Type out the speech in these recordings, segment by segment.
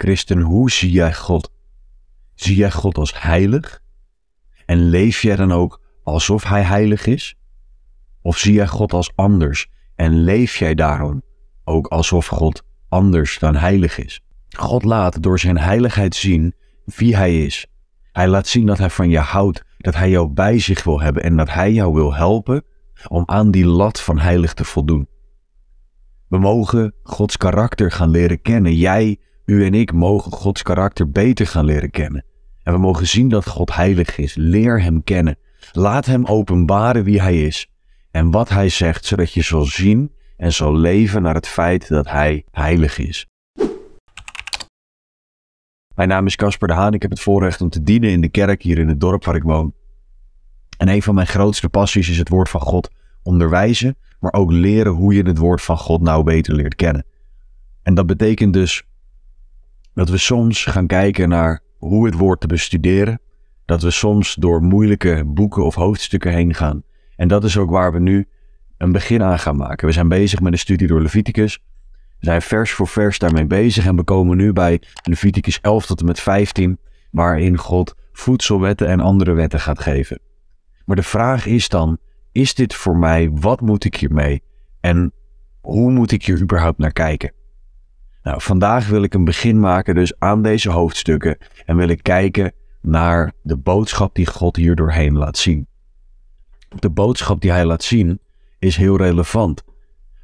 Christen, hoe zie jij God? Zie jij God als heilig? En leef jij dan ook alsof Hij heilig is? Of zie jij God als anders en leef jij daarom ook alsof God anders dan heilig is? God laat door Zijn heiligheid zien wie Hij is. Hij laat zien dat Hij van je houdt, dat Hij jou bij zich wil hebben en dat Hij jou wil helpen om aan die lat van heilig te voldoen. We mogen Gods karakter gaan leren kennen. Jij u en ik mogen Gods karakter beter gaan leren kennen. En we mogen zien dat God heilig is. Leer Hem kennen. Laat Hem openbaren wie Hij is en wat Hij zegt, zodat je zal zien en zal leven naar het feit dat Hij heilig is. Mijn naam is Casper de Haan. Ik heb het voorrecht om te dienen in de kerk hier in het dorp waar ik woon. En een van mijn grootste passies is het woord van God onderwijzen, maar ook leren hoe je het woord van God nou beter leert kennen. En dat betekent dus dat we soms gaan kijken naar hoe het woord te bestuderen. Dat we soms door moeilijke boeken of hoofdstukken heen gaan. En dat is ook waar we nu een begin aan gaan maken. We zijn bezig met een studie door Leviticus. We zijn vers voor vers daarmee bezig en we komen nu bij Leviticus 11 tot en met 15, waarin God voedselwetten en andere wetten gaat geven. Maar de vraag is dan, is dit voor mij, wat moet ik hiermee en hoe moet ik hier überhaupt naar kijken? Nou, vandaag wil ik een begin maken dus aan deze hoofdstukken en wil ik kijken naar de boodschap die God hier doorheen laat zien. De boodschap die hij laat zien is heel relevant.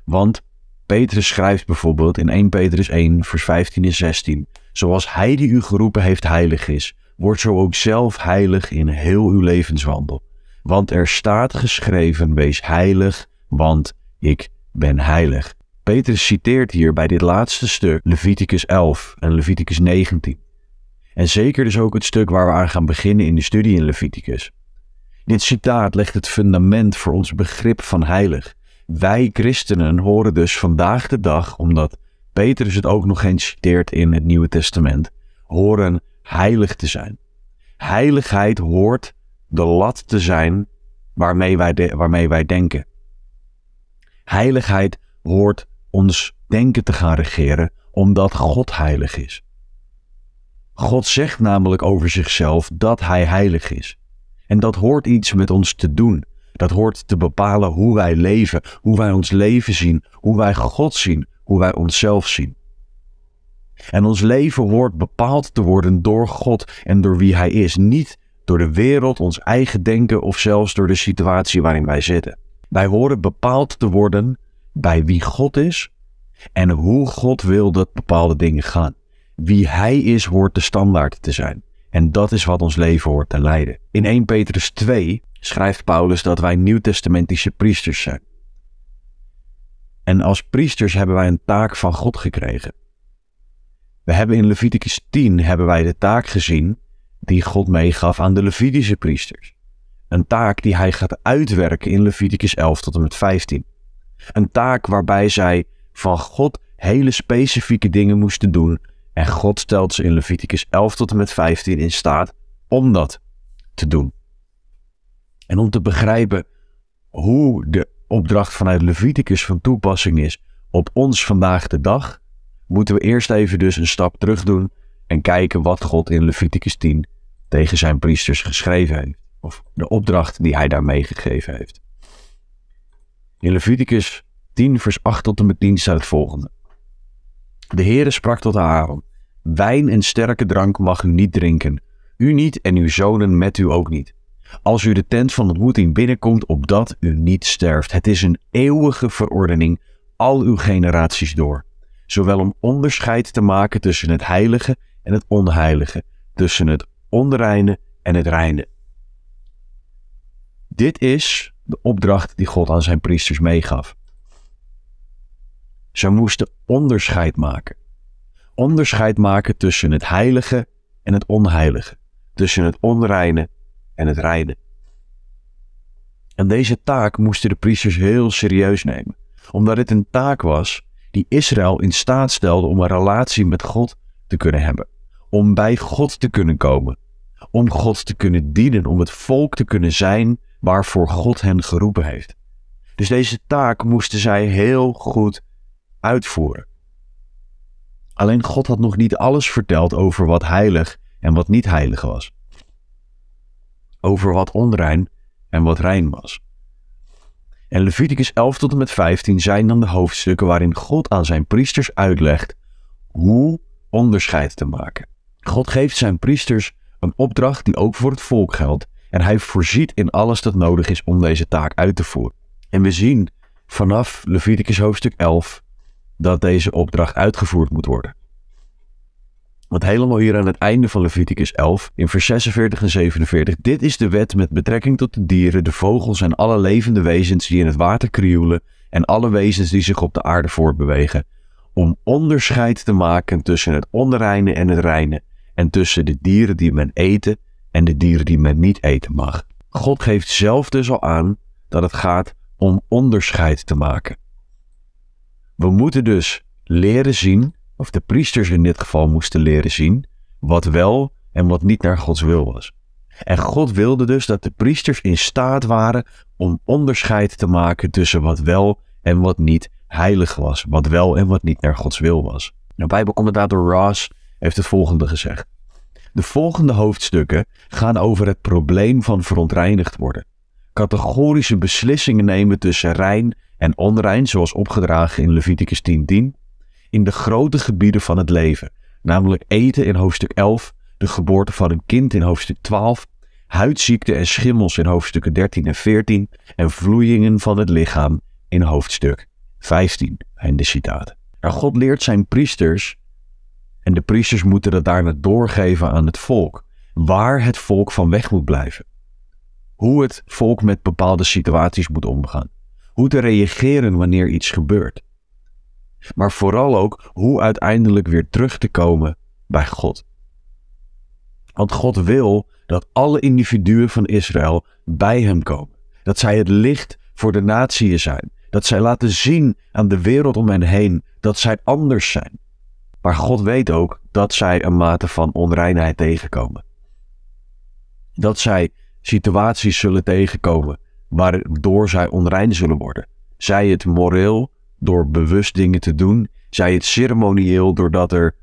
Want Petrus schrijft bijvoorbeeld in 1 Petrus 1, vers 15 en 16: Zoals hij die u geroepen heeft heilig is, wordt zo ook zelf heilig in heel uw levenswandel. Want er staat geschreven: Wees heilig, want ik ben heilig. Petrus citeert hier bij dit laatste stuk Leviticus 11 en Leviticus 19. En zeker dus ook het stuk waar we aan gaan beginnen in de studie in Leviticus. Dit citaat legt het fundament voor ons begrip van heilig. Wij christenen horen dus vandaag de dag, omdat Petrus het ook nog eens citeert in het Nieuwe Testament, horen heilig te zijn. Heiligheid hoort de lat te zijn waarmee wij, waarmee wij denken. Heiligheid hoort ons denken te gaan regeren, omdat God heilig is. God zegt namelijk over zichzelf dat Hij heilig is. En dat hoort iets met ons te doen. Dat hoort te bepalen hoe wij leven, hoe wij ons leven zien, hoe wij God zien, hoe wij onszelf zien. En ons leven hoort bepaald te worden door God en door wie Hij is, niet door de wereld, ons eigen denken of zelfs door de situatie waarin wij zitten. Wij horen bepaald te worden bij wie God is en hoe God wil dat bepaalde dingen gaan. Wie Hij is, hoort de standaard te zijn. En dat is wat ons leven hoort te leiden. In 1 Petrus 2 schrijft Paulus dat wij nieuwtestamentische priesters zijn. En als priesters hebben wij een taak van God gekregen. We hebben in Leviticus 10 hebben wij de taak gezien die God meegaf aan de Levitische priesters. Een taak die hij gaat uitwerken in Leviticus 11 tot en met 15. Een taak waarbij zij van God hele specifieke dingen moesten doen. En God stelt ze in Leviticus 11 tot en met 15 in staat om dat te doen. En om te begrijpen hoe de opdracht vanuit Leviticus van toepassing is op ons vandaag de dag, moeten we eerst even dus een stap terug doen en kijken wat God in Leviticus 10 tegen zijn priesters geschreven heeft. Of de opdracht die hij daarmee gegeven heeft. In Leviticus 10, vers 8 tot en met 10 staat het volgende. De Heere sprak tot Aaron, wijn en sterke drank mag u niet drinken, u niet en uw zonen met u ook niet. Als u de tent van ontmoeting binnenkomt, opdat u niet sterft. Het is een eeuwige verordening, al uw generaties door. Zowel om onderscheid te maken tussen het heilige en het onheilige, tussen het onreine en het reine. Dit is de opdracht die God aan zijn priesters meegaf. Ze moesten onderscheid maken. Onderscheid maken tussen het heilige en het onheilige, tussen het onreine en het reine. En deze taak moesten de priesters heel serieus nemen, omdat het een taak was die Israël in staat stelde om een relatie met God te kunnen hebben, om bij God te kunnen komen, om God te kunnen dienen, om het volk te kunnen zijn waarvoor God hen geroepen heeft. Dus deze taak moesten zij heel goed uitvoeren. Alleen God had nog niet alles verteld over wat heilig en wat niet heilig was. Over wat onrein en wat rein was. En Leviticus 11 tot en met 15 zijn dan de hoofdstukken waarin God aan zijn priesters uitlegt hoe onderscheid te maken. God geeft zijn priesters een opdracht die ook voor het volk geldt en hij voorziet in alles dat nodig is om deze taak uit te voeren. En we zien vanaf Leviticus hoofdstuk 11 dat deze opdracht uitgevoerd moet worden. Want helemaal hier aan het einde van Leviticus 11, in vers 46 en 47, dit is de wet met betrekking tot de dieren, de vogels en alle levende wezens die in het water krioelen en alle wezens die zich op de aarde voortbewegen, om onderscheid te maken tussen het onreine en het reine en tussen de dieren die men eten en de dieren die men niet eten mag. God geeft zelf dus al aan dat het gaat om onderscheid te maken. We moeten dus leren zien, of de priesters in dit geval moesten leren zien, wat wel en wat niet naar Gods wil was. En God wilde dus dat de priesters in staat waren om onderscheid te maken tussen wat wel en wat niet heilig was, wat wel en wat niet naar Gods wil was. Nou, Bijbelcommentator Ross heeft het volgende gezegd. De volgende hoofdstukken gaan over het probleem van verontreinigd worden. Categorische beslissingen nemen tussen rein en onrein, zoals opgedragen in Leviticus 10:10, in de grote gebieden van het leven, namelijk eten in hoofdstuk 11, de geboorte van een kind in hoofdstuk 12, huidziekte en schimmels in hoofdstukken 13 en 14 en vloeiingen van het lichaam in hoofdstuk 15. Einde citaat. En nou, God leert zijn priesters en de priesters moeten dat daarna doorgeven aan het volk, waar het volk van weg moet blijven. Hoe het volk met bepaalde situaties moet omgaan. Hoe te reageren wanneer iets gebeurt. Maar vooral ook hoe uiteindelijk weer terug te komen bij God. Want God wil dat alle individuen van Israël bij Hem komen. Dat zij het licht voor de natie zijn. Dat zij laten zien aan de wereld om hen heen dat zij anders zijn. Maar God weet ook dat zij een mate van onreinheid tegenkomen. Dat zij situaties zullen tegenkomen waardoor zij onrein zullen worden. Zij het moreel door bewust dingen te doen, zij het ceremonieel doordat er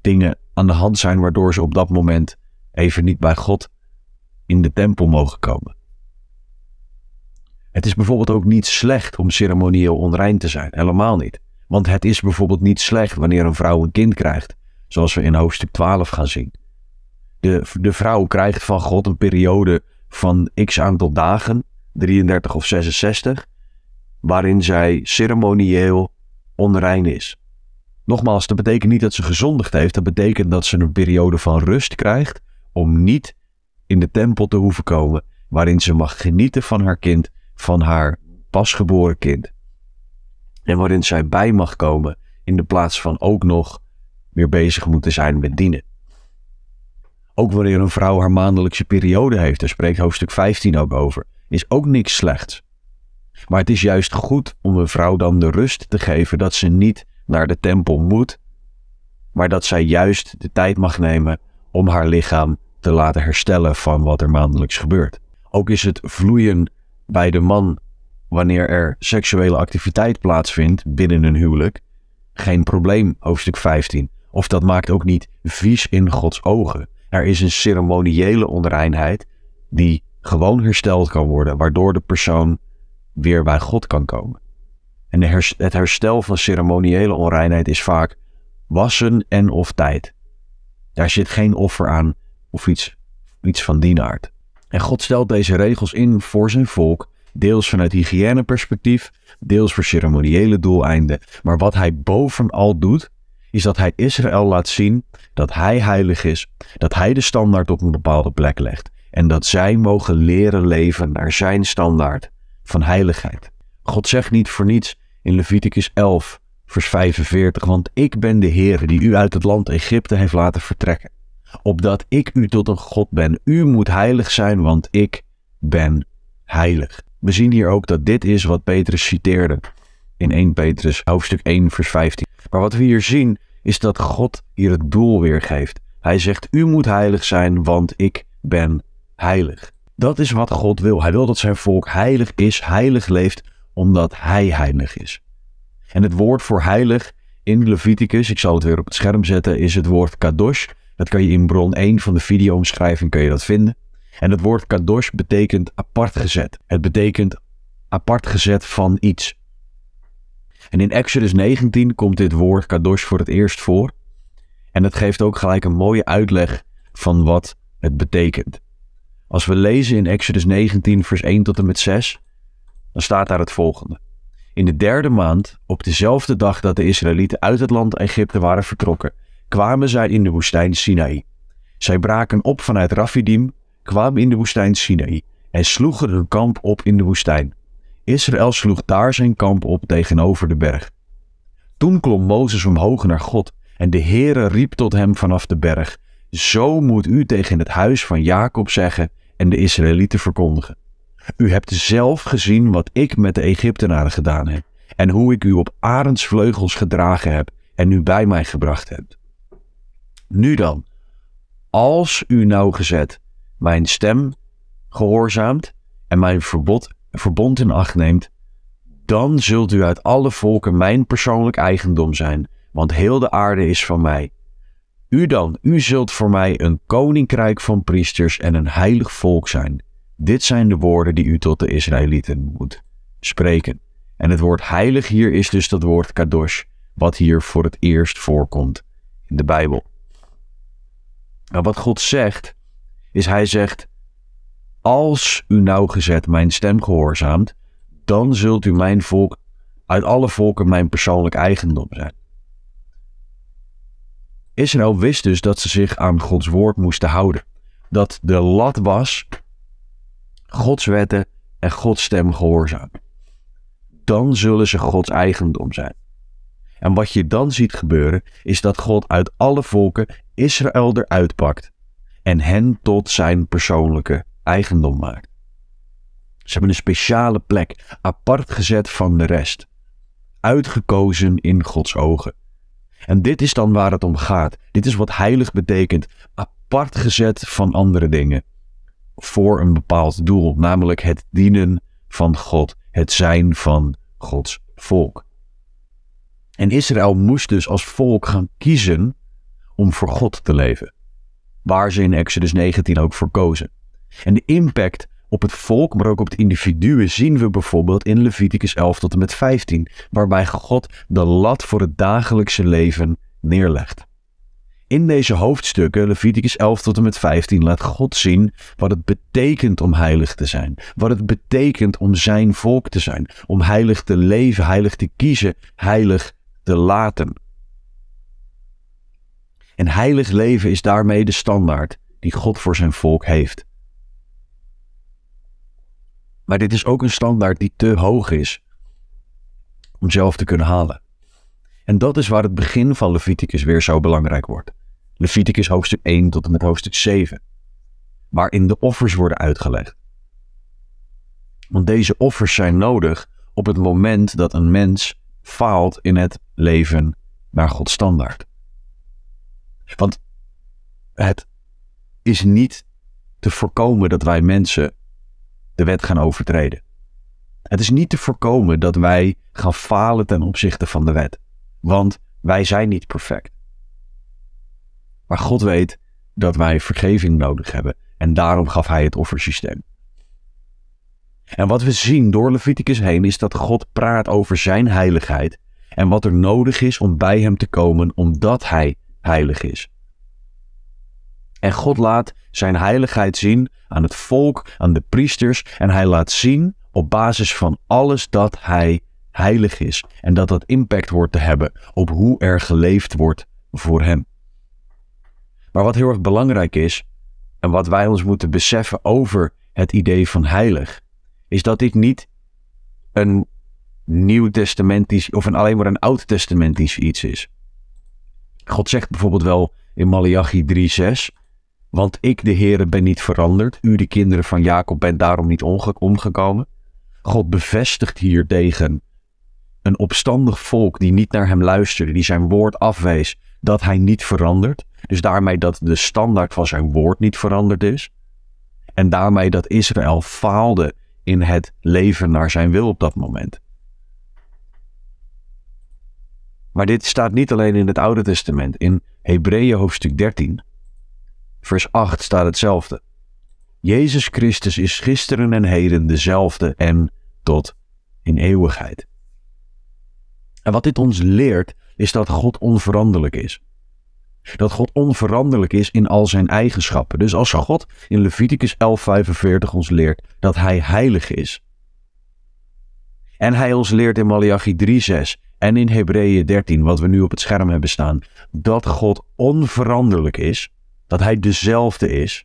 dingen aan de hand zijn waardoor ze op dat moment even niet bij God in de tempel mogen komen. Het is bijvoorbeeld ook niet slecht om ceremonieel onrein te zijn, helemaal niet. Want het is bijvoorbeeld niet slecht wanneer een vrouw een kind krijgt, zoals we in hoofdstuk 12 gaan zien. De, de vrouw krijgt van God een periode van x aantal dagen, 33 of 66, waarin zij ceremonieel onrein is. Nogmaals, dat betekent niet dat ze gezondigd heeft, dat betekent dat ze een periode van rust krijgt om niet in de tempel te hoeven komen, waarin ze mag genieten van haar kind, van haar pasgeboren kind. En waarin zij bij mag komen in de plaats van ook nog weer bezig moeten zijn met dienen. Ook wanneer een vrouw haar maandelijkse periode heeft, daar spreekt hoofdstuk 15 ook over, is ook niks slechts. Maar het is juist goed om een vrouw dan de rust te geven dat ze niet naar de tempel moet, maar dat zij juist de tijd mag nemen om haar lichaam te laten herstellen van wat er maandelijks gebeurt. Ook is het vloeien bij de man wanneer er seksuele activiteit plaatsvindt binnen een huwelijk, geen probleem, hoofdstuk 15. Of dat maakt ook niet vies in Gods ogen. Er is een ceremoniële onreinheid die gewoon hersteld kan worden, waardoor de persoon weer bij God kan komen. En het herstel van ceremoniële onreinheid is vaak wassen en of tijd. Daar zit geen offer aan of iets, iets van dienaard. En God stelt deze regels in voor zijn volk Deels vanuit hygiëneperspectief, deels voor ceremoniële doeleinden. Maar wat hij bovenal doet, is dat hij Israël laat zien dat hij heilig is, dat hij de standaard op een bepaalde plek legt. En dat zij mogen leren leven naar zijn standaard van heiligheid. God zegt niet voor niets in Leviticus 11, vers 45, want ik ben de Heer die u uit het land Egypte heeft laten vertrekken. Opdat ik u tot een God ben. U moet heilig zijn, want ik ben heilig. We zien hier ook dat dit is wat Petrus citeerde in 1 Petrus hoofdstuk 1 vers 15. Maar wat we hier zien is dat God hier het doel weergeeft. Hij zegt, u moet heilig zijn, want ik ben heilig. Dat is wat God wil. Hij wil dat zijn volk heilig is, heilig leeft, omdat hij heilig is. En het woord voor heilig in Leviticus, ik zal het weer op het scherm zetten, is het woord kadosh. Dat kan je in bron 1 van de videoomschrijving kan je dat vinden. En het woord kadosh betekent apart gezet. Het betekent apart gezet van iets. En in Exodus 19 komt dit woord kadosh voor het eerst voor. En het geeft ook gelijk een mooie uitleg van wat het betekent. Als we lezen in Exodus 19, vers 1 tot en met 6, dan staat daar het volgende. In de derde maand, op dezelfde dag dat de Israëlieten uit het land Egypte waren vertrokken, kwamen zij in de woestijn Sinaï. Zij braken op vanuit Rafidim kwamen in de woestijn Sinaï en sloegen hun kamp op in de woestijn. Israël sloeg daar zijn kamp op tegenover de berg. Toen klom Mozes omhoog naar God en de Heere riep tot hem vanaf de berg, Zo moet u tegen het huis van Jacob zeggen en de Israëlieten verkondigen. U hebt zelf gezien wat ik met de Egyptenaren gedaan heb en hoe ik u op arendsvleugels gedragen heb en u bij mij gebracht hebt. Nu dan, als u nauwgezet mijn stem gehoorzaamt en mijn verbod, verbond in acht neemt, dan zult u uit alle volken mijn persoonlijk eigendom zijn, want heel de aarde is van mij. U dan, u zult voor mij een koninkrijk van priesters en een heilig volk zijn. Dit zijn de woorden die u tot de Israëlieten moet spreken. En het woord heilig hier is dus dat woord kadosh, wat hier voor het eerst voorkomt in de Bijbel. Nou, wat God zegt is hij zegt, als u nauwgezet mijn stem gehoorzaamt, dan zult u mijn volk uit alle volken mijn persoonlijk eigendom zijn. Israël wist dus dat ze zich aan Gods woord moesten houden. Dat de lat was Gods wetten en Gods stem gehoorzaamt. Dan zullen ze Gods eigendom zijn. En wat je dan ziet gebeuren, is dat God uit alle volken Israël eruit pakt en hen tot zijn persoonlijke eigendom maakt. Ze hebben een speciale plek, apart gezet van de rest, uitgekozen in Gods ogen. En dit is dan waar het om gaat. Dit is wat heilig betekent, apart gezet van andere dingen, voor een bepaald doel, namelijk het dienen van God, het zijn van Gods volk. En Israël moest dus als volk gaan kiezen om voor God te leven waar ze in Exodus 19 ook voor kozen. En de impact op het volk, maar ook op het individu, zien we bijvoorbeeld in Leviticus 11 tot en met 15, waarbij God de lat voor het dagelijkse leven neerlegt. In deze hoofdstukken, Leviticus 11 tot en met 15, laat God zien wat het betekent om heilig te zijn. Wat het betekent om zijn volk te zijn. Om heilig te leven, heilig te kiezen, heilig te laten. En heilig leven is daarmee de standaard die God voor zijn volk heeft. Maar dit is ook een standaard die te hoog is om zelf te kunnen halen. En dat is waar het begin van Leviticus weer zo belangrijk wordt. Leviticus hoofdstuk 1 tot en met hoofdstuk 7, waarin de offers worden uitgelegd. Want deze offers zijn nodig op het moment dat een mens faalt in het leven naar Gods standaard. Want het is niet te voorkomen dat wij mensen de wet gaan overtreden. Het is niet te voorkomen dat wij gaan falen ten opzichte van de wet. Want wij zijn niet perfect. Maar God weet dat wij vergeving nodig hebben. En daarom gaf hij het offersysteem. En wat we zien door Leviticus heen is dat God praat over zijn heiligheid en wat er nodig is om bij hem te komen omdat hij heilig is. En God laat zijn heiligheid zien aan het volk, aan de priesters. En hij laat zien op basis van alles dat hij heilig is. En dat dat impact wordt te hebben op hoe er geleefd wordt voor hem. Maar wat heel erg belangrijk is, en wat wij ons moeten beseffen over het idee van heilig, is dat dit niet een nieuw testamentisch of een, alleen maar een oud testamentisch iets is. God zegt bijvoorbeeld wel in Malachi 3:6, want ik de Heere ben niet veranderd, u de kinderen van Jacob bent daarom niet omgekomen. God bevestigt hier tegen een opstandig volk die niet naar hem luisterde, die zijn woord afwees, dat hij niet verandert. Dus daarmee dat de standaard van zijn woord niet veranderd is. En daarmee dat Israël faalde in het leven naar zijn wil op dat moment. Maar dit staat niet alleen in het Oude Testament. In Hebreeën hoofdstuk 13, vers 8 staat hetzelfde. Jezus Christus is gisteren en heden dezelfde en tot in eeuwigheid. En wat dit ons leert, is dat God onveranderlijk is. Dat God onveranderlijk is in al zijn eigenschappen. Dus als God in Leviticus 11:45 ons leert dat hij heilig is. En hij ons leert in Malachi 3:6 en in Hebreeën 13, wat we nu op het scherm hebben staan, dat God onveranderlijk is, dat Hij dezelfde is,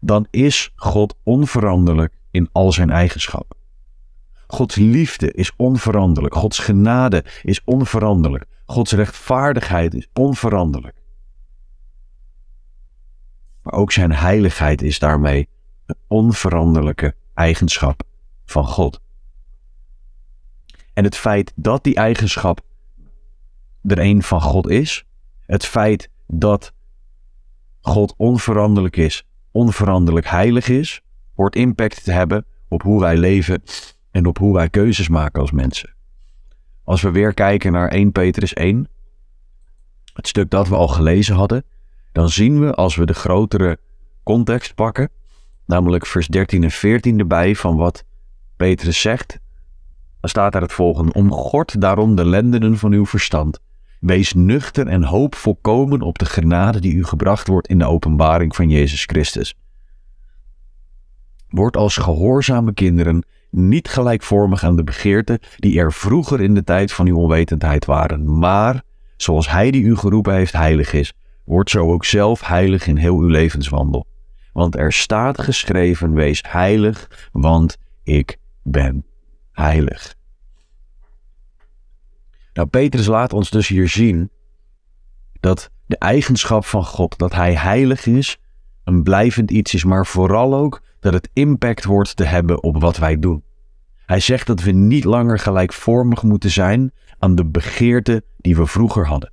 dan is God onveranderlijk in al zijn eigenschappen. Gods liefde is onveranderlijk, Gods genade is onveranderlijk, Gods rechtvaardigheid is onveranderlijk. Maar ook zijn heiligheid is daarmee een onveranderlijke eigenschap van God. En het feit dat die eigenschap er een van God is, het feit dat God onveranderlijk is, onveranderlijk heilig is, wordt impact te hebben op hoe wij leven en op hoe wij keuzes maken als mensen. Als we weer kijken naar 1 Petrus 1, het stuk dat we al gelezen hadden, dan zien we als we de grotere context pakken, namelijk vers 13 en 14 erbij van wat Petrus zegt dan staat daar het volgende. Omgort daarom de lendenen van uw verstand. Wees nuchter en hoop volkomen op de genade die u gebracht wordt in de openbaring van Jezus Christus. Word als gehoorzame kinderen niet gelijkvormig aan de begeerten die er vroeger in de tijd van uw onwetendheid waren, maar zoals Hij die u geroepen heeft heilig is, word zo ook zelf heilig in heel uw levenswandel. Want er staat geschreven: wees heilig, want ik ben heilig. Nou, Petrus laat ons dus hier zien dat de eigenschap van God, dat Hij heilig is, een blijvend iets is, maar vooral ook dat het impact hoort te hebben op wat wij doen. Hij zegt dat we niet langer gelijkvormig moeten zijn aan de begeerten die we vroeger hadden.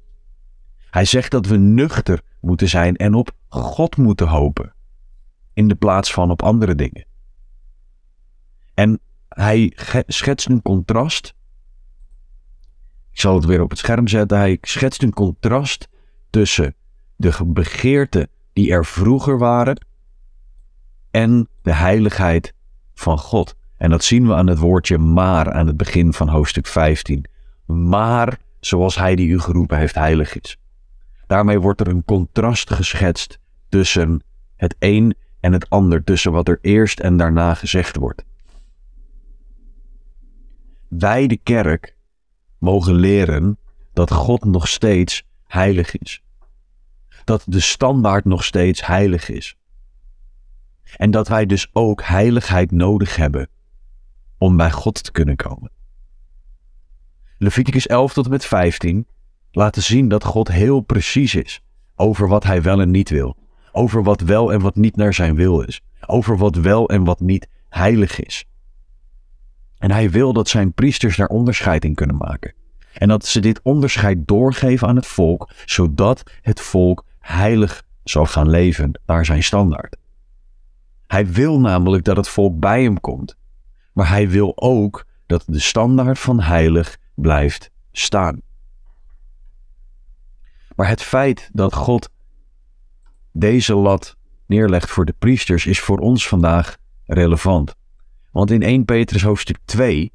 Hij zegt dat we nuchter moeten zijn en op God moeten hopen, in de plaats van op andere dingen. En hij schetst een contrast. Ik zal het weer op het scherm zetten. Hij schetst een contrast tussen de begeerten die er vroeger waren en de heiligheid van God. En dat zien we aan het woordje maar aan het begin van hoofdstuk 15. Maar zoals hij die u geroepen heeft heilig is. Daarmee wordt er een contrast geschetst tussen het een en het ander, tussen wat er eerst en daarna gezegd wordt wij de kerk mogen leren dat God nog steeds heilig is. Dat de standaard nog steeds heilig is. En dat wij dus ook heiligheid nodig hebben om bij God te kunnen komen. Leviticus 11 tot en met 15 laten zien dat God heel precies is over wat hij wel en niet wil. Over wat wel en wat niet naar zijn wil is. Over wat wel en wat niet heilig is. En hij wil dat zijn priesters daar onderscheid in kunnen maken. En dat ze dit onderscheid doorgeven aan het volk, zodat het volk heilig zal gaan leven naar zijn standaard. Hij wil namelijk dat het volk bij hem komt. Maar hij wil ook dat de standaard van heilig blijft staan. Maar het feit dat God deze lat neerlegt voor de priesters is voor ons vandaag relevant. Want in 1 Petrus hoofdstuk 2,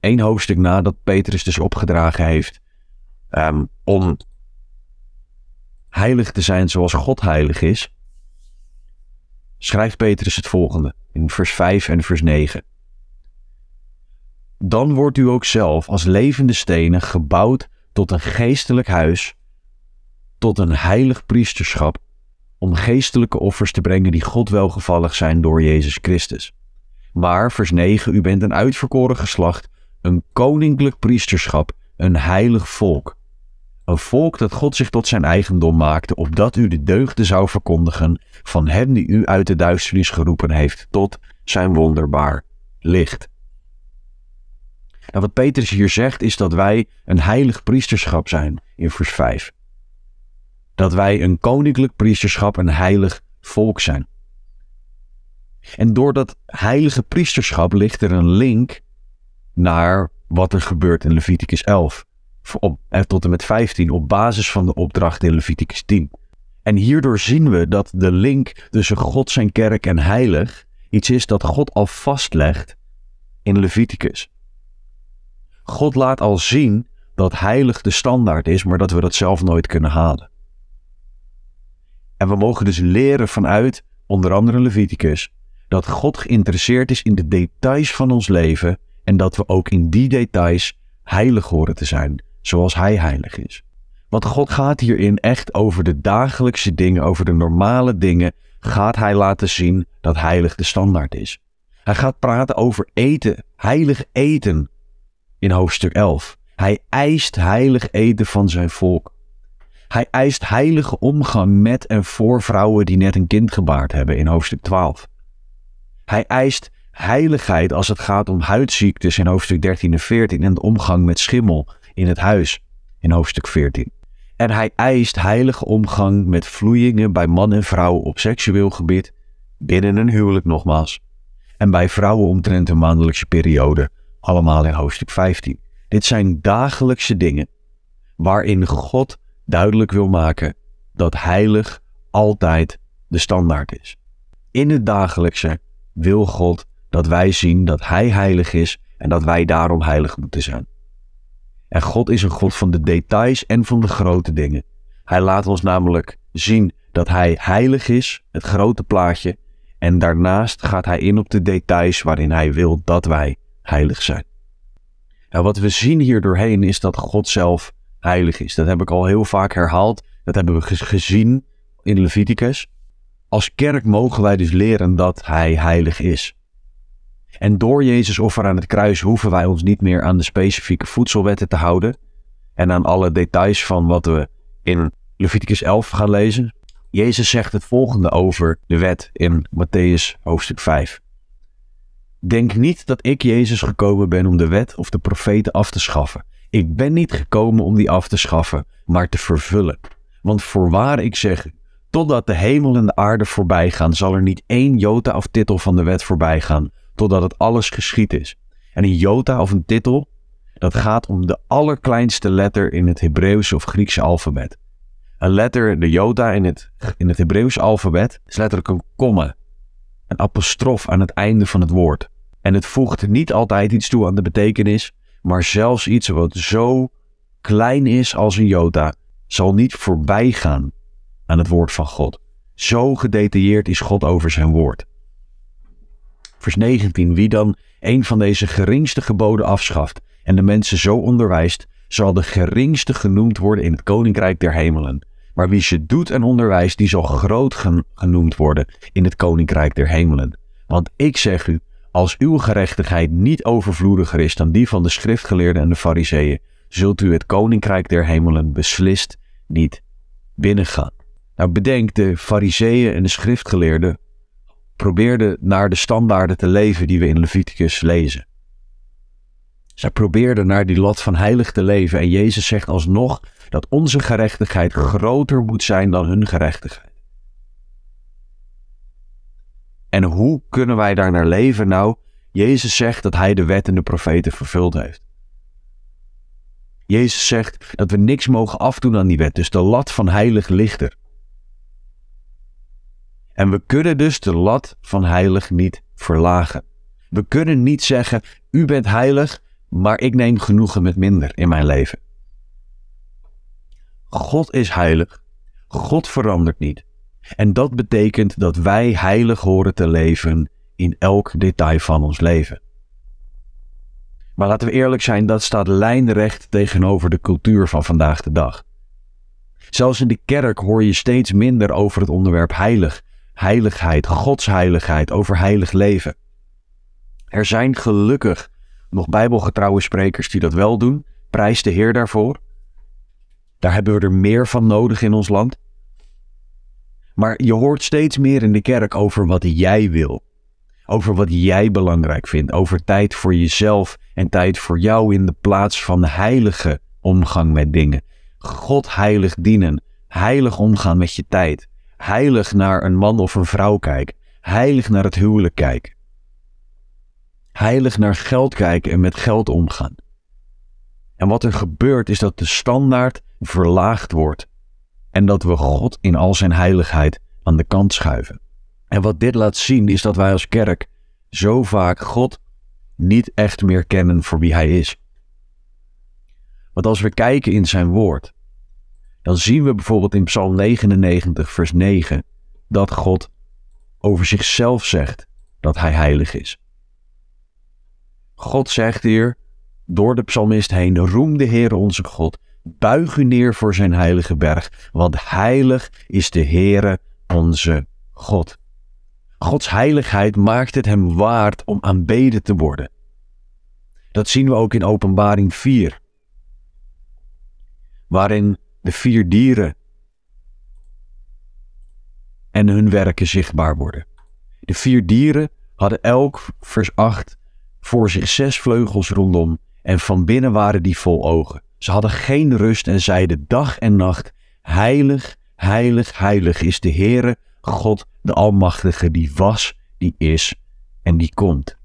één hoofdstuk nadat Petrus dus opgedragen heeft ehm, om heilig te zijn zoals God heilig is, schrijft Petrus het volgende in vers 5 en vers 9. Dan wordt u ook zelf als levende stenen gebouwd tot een geestelijk huis, tot een heilig priesterschap, om geestelijke offers te brengen die God welgevallig zijn door Jezus Christus. Maar, vers 9, u bent een uitverkoren geslacht, een koninklijk priesterschap, een heilig volk. Een volk dat God zich tot zijn eigendom maakte, opdat u de deugden zou verkondigen van hem die u uit de duisternis geroepen heeft tot zijn wonderbaar licht. Nou, wat Petrus hier zegt is dat wij een heilig priesterschap zijn in vers 5. Dat wij een koninklijk priesterschap, een heilig volk zijn. En door dat heilige priesterschap ligt er een link naar wat er gebeurt in Leviticus 11 eh, tot en met 15 op basis van de opdracht in Leviticus 10. En hierdoor zien we dat de link tussen God, zijn kerk en heilig iets is dat God al vastlegt in Leviticus. God laat al zien dat heilig de standaard is, maar dat we dat zelf nooit kunnen halen. En we mogen dus leren vanuit onder andere Leviticus dat God geïnteresseerd is in de details van ons leven en dat we ook in die details heilig horen te zijn, zoals Hij heilig is. Want God gaat hierin echt over de dagelijkse dingen, over de normale dingen, gaat Hij laten zien dat heilig de standaard is. Hij gaat praten over eten, heilig eten in hoofdstuk 11. Hij eist heilig eten van zijn volk. Hij eist heilige omgang met en voor vrouwen die net een kind gebaard hebben in hoofdstuk 12. Hij eist heiligheid als het gaat om huidziektes in hoofdstuk 13 en 14 en de omgang met schimmel in het huis in hoofdstuk 14. En hij eist heilige omgang met vloeiingen bij man en vrouw op seksueel gebied, binnen een huwelijk nogmaals, en bij vrouwen omtrent een maandelijkse periode, allemaal in hoofdstuk 15. Dit zijn dagelijkse dingen waarin God duidelijk wil maken dat heilig altijd de standaard is. In het dagelijkse wil God dat wij zien dat Hij heilig is en dat wij daarom heilig moeten zijn. En God is een God van de details en van de grote dingen. Hij laat ons namelijk zien dat Hij heilig is, het grote plaatje, en daarnaast gaat Hij in op de details waarin Hij wil dat wij heilig zijn. En wat we zien hier doorheen is dat God zelf heilig is. Dat heb ik al heel vaak herhaald. Dat hebben we gezien in Leviticus. Als kerk mogen wij dus leren dat Hij heilig is. En door Jezus offer aan het kruis hoeven wij ons niet meer aan de specifieke voedselwetten te houden en aan alle details van wat we in Leviticus 11 gaan lezen. Jezus zegt het volgende over de wet in Matthäus hoofdstuk 5. Denk niet dat ik Jezus gekomen ben om de wet of de profeten af te schaffen. Ik ben niet gekomen om die af te schaffen, maar te vervullen. Want voorwaar ik zeg Totdat de hemel en de aarde voorbij gaan, zal er niet één jota of titel van de wet voorbij gaan, totdat het alles geschied is. En een jota of een titel, dat gaat om de allerkleinste letter in het Hebreeuwse of Griekse alfabet. Een letter, de jota in het, in het Hebreeuws alfabet, is letterlijk een komma, een apostrof aan het einde van het woord. En het voegt niet altijd iets toe aan de betekenis, maar zelfs iets wat zo klein is als een jota, zal niet voorbij gaan aan het woord van God. Zo gedetailleerd is God over zijn woord. Vers 19. Wie dan een van deze geringste geboden afschaft en de mensen zo onderwijst, zal de geringste genoemd worden in het koninkrijk der hemelen. Maar wie ze doet en onderwijst, die zal groot genoemd worden in het koninkrijk der hemelen. Want ik zeg u, als uw gerechtigheid niet overvloediger is dan die van de schriftgeleerden en de fariseeën, zult u het koninkrijk der hemelen beslist niet binnengaan. Nou, bedenk, de fariseeën en de schriftgeleerden probeerden naar de standaarden te leven die we in Leviticus lezen. Zij probeerden naar die lat van heilig te leven en Jezus zegt alsnog dat onze gerechtigheid groter moet zijn dan hun gerechtigheid. En hoe kunnen wij daar naar leven? Nou, Jezus zegt dat hij de wet en de profeten vervuld heeft. Jezus zegt dat we niks mogen afdoen aan die wet, dus de lat van heilig ligt er. En we kunnen dus de lat van heilig niet verlagen. We kunnen niet zeggen, u bent heilig, maar ik neem genoegen met minder in mijn leven. God is heilig. God verandert niet. En dat betekent dat wij heilig horen te leven in elk detail van ons leven. Maar laten we eerlijk zijn, dat staat lijnrecht tegenover de cultuur van vandaag de dag. Zelfs in de kerk hoor je steeds minder over het onderwerp heilig heiligheid, Gods heiligheid, over heilig leven. Er zijn gelukkig nog bijbelgetrouwe sprekers die dat wel doen. Prijs de Heer daarvoor. Daar hebben we er meer van nodig in ons land. Maar je hoort steeds meer in de kerk over wat jij wil. Over wat jij belangrijk vindt. Over tijd voor jezelf en tijd voor jou in de plaats van heilige omgang met dingen. God heilig dienen. Heilig omgaan met je tijd heilig naar een man of een vrouw kijken, heilig naar het huwelijk kijken, heilig naar geld kijken en met geld omgaan. En wat er gebeurt is dat de standaard verlaagd wordt en dat we God in al zijn heiligheid aan de kant schuiven. En wat dit laat zien is dat wij als kerk zo vaak God niet echt meer kennen voor wie Hij is. Want als we kijken in Zijn Woord, dan zien we bijvoorbeeld in Psalm 99, vers 9, dat God over zichzelf zegt dat hij heilig is. God zegt hier, door de psalmist heen, roem de Heere onze God, buig u neer voor zijn heilige berg, want heilig is de Heere onze God. Gods heiligheid maakt het hem waard om aanbeden te worden. Dat zien we ook in Openbaring 4, waarin de vier dieren en hun werken zichtbaar worden. De vier dieren hadden elk, vers 8, voor zich zes vleugels rondom en van binnen waren die vol ogen. Ze hadden geen rust en zeiden dag en nacht, heilig, heilig, heilig is de Heere, God, de Almachtige, die was, die is en die komt.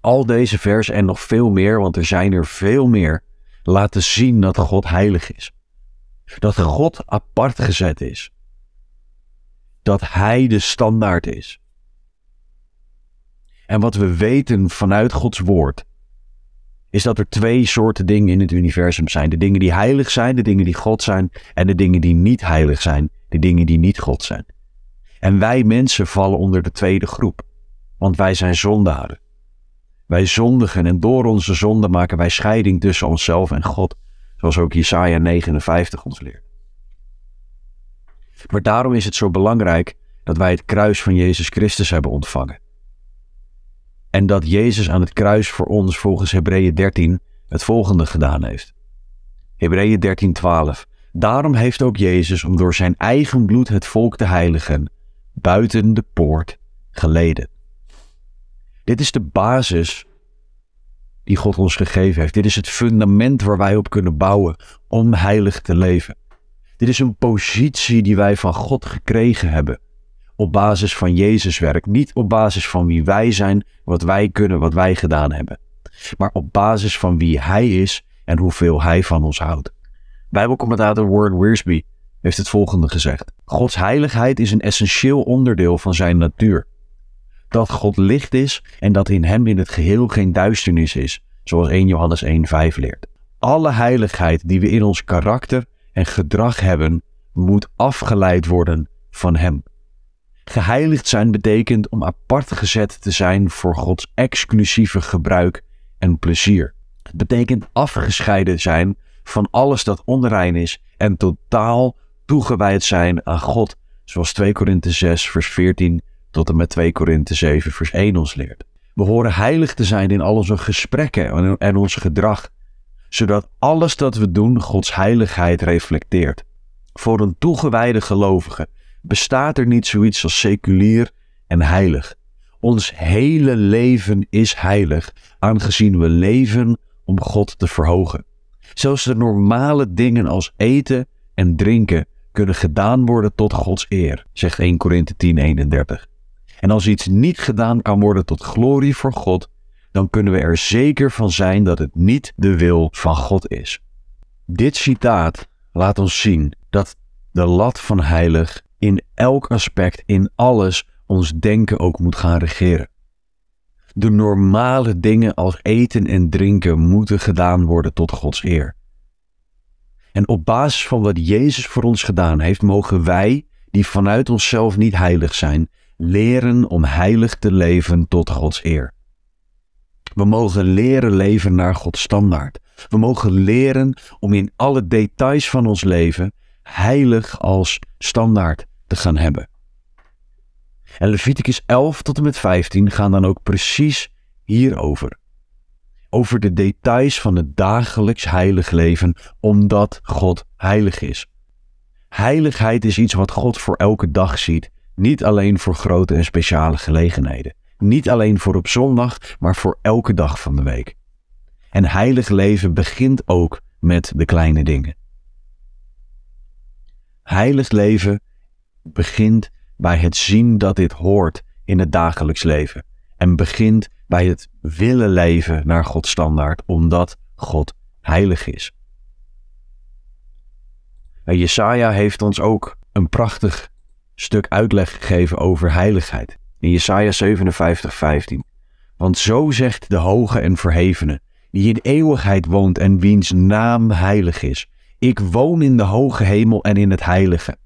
Al deze versen en nog veel meer, want er zijn er veel meer, laten zien dat God heilig is. Dat God apart gezet is. Dat Hij de standaard is. En wat we weten vanuit Gods Woord, is dat er twee soorten dingen in het universum zijn. De dingen die heilig zijn, de dingen die God zijn, en de dingen die niet heilig zijn, de dingen die niet God zijn. En wij mensen vallen onder de tweede groep, want wij zijn zondaren. Wij zondigen en door onze zonde maken wij scheiding tussen onszelf en God, zoals ook Jesaja 59 ons leert. Maar daarom is het zo belangrijk dat wij het kruis van Jezus Christus hebben ontvangen. En dat Jezus aan het kruis voor ons volgens Hebreeën 13 het volgende gedaan heeft. Hebreeën 13, 12. Daarom heeft ook Jezus, om door zijn eigen bloed het volk te heiligen, buiten de poort geleden. Dit is de basis die God ons gegeven heeft. Dit is het fundament waar wij op kunnen bouwen om heilig te leven. Dit is een positie die wij van God gekregen hebben. Op basis van Jezus werk. Niet op basis van wie wij zijn, wat wij kunnen, wat wij gedaan hebben. Maar op basis van wie Hij is en hoeveel Hij van ons houdt. Bijbelcommentator Warren Wiersbe heeft het volgende gezegd. Gods heiligheid is een essentieel onderdeel van zijn natuur dat God licht is en dat in hem in het geheel geen duisternis is, zoals 1 Johannes 1:5 leert. Alle heiligheid die we in ons karakter en gedrag hebben, moet afgeleid worden van hem. Geheiligd zijn betekent om apart gezet te zijn voor Gods exclusieve gebruik en plezier. Het betekent afgescheiden zijn van alles dat onrein is en totaal toegewijd zijn aan God, zoals 2 Korinthe 6, vers 14 tot en met 2 Korinthe 7, vers 1 ons leert. We horen heilig te zijn in al onze gesprekken en ons gedrag, zodat alles dat we doen Gods heiligheid reflecteert. Voor een toegewijde gelovige bestaat er niet zoiets als seculier en heilig. Ons hele leven is heilig, aangezien we leven om God te verhogen. Zelfs de normale dingen als eten en drinken kunnen gedaan worden tot Gods eer, zegt 1 Korinthe 10:31. En als iets niet gedaan kan worden tot glorie voor God, dan kunnen we er zeker van zijn dat het niet de wil van God is. Dit citaat laat ons zien dat de lat van heilig in elk aspect, in alles, ons denken ook moet gaan regeren. De normale dingen als eten en drinken moeten gedaan worden tot Gods eer. En op basis van wat Jezus voor ons gedaan heeft, mogen wij, die vanuit onszelf niet heilig zijn, leren om heilig te leven tot Gods eer. We mogen leren leven naar Gods standaard. We mogen leren om in alle details van ons leven heilig als standaard te gaan hebben. En Leviticus 11 tot en met 15 gaan dan ook precies hierover. Over de details van het dagelijks heilig leven, omdat God heilig is. Heiligheid is iets wat God voor elke dag ziet niet alleen voor grote en speciale gelegenheden. Niet alleen voor op zondag, maar voor elke dag van de week. En heilig leven begint ook met de kleine dingen. Heilig leven begint bij het zien dat dit hoort in het dagelijks leven. En begint bij het willen leven naar Gods standaard, omdat God heilig is. En Jesaja heeft ons ook een prachtig stuk uitleg gegeven over heiligheid. In Jesaja 57, 15. Want zo zegt de hoge en verhevene, die in eeuwigheid woont en wiens naam heilig is. Ik woon in de hoge hemel en in het heilige.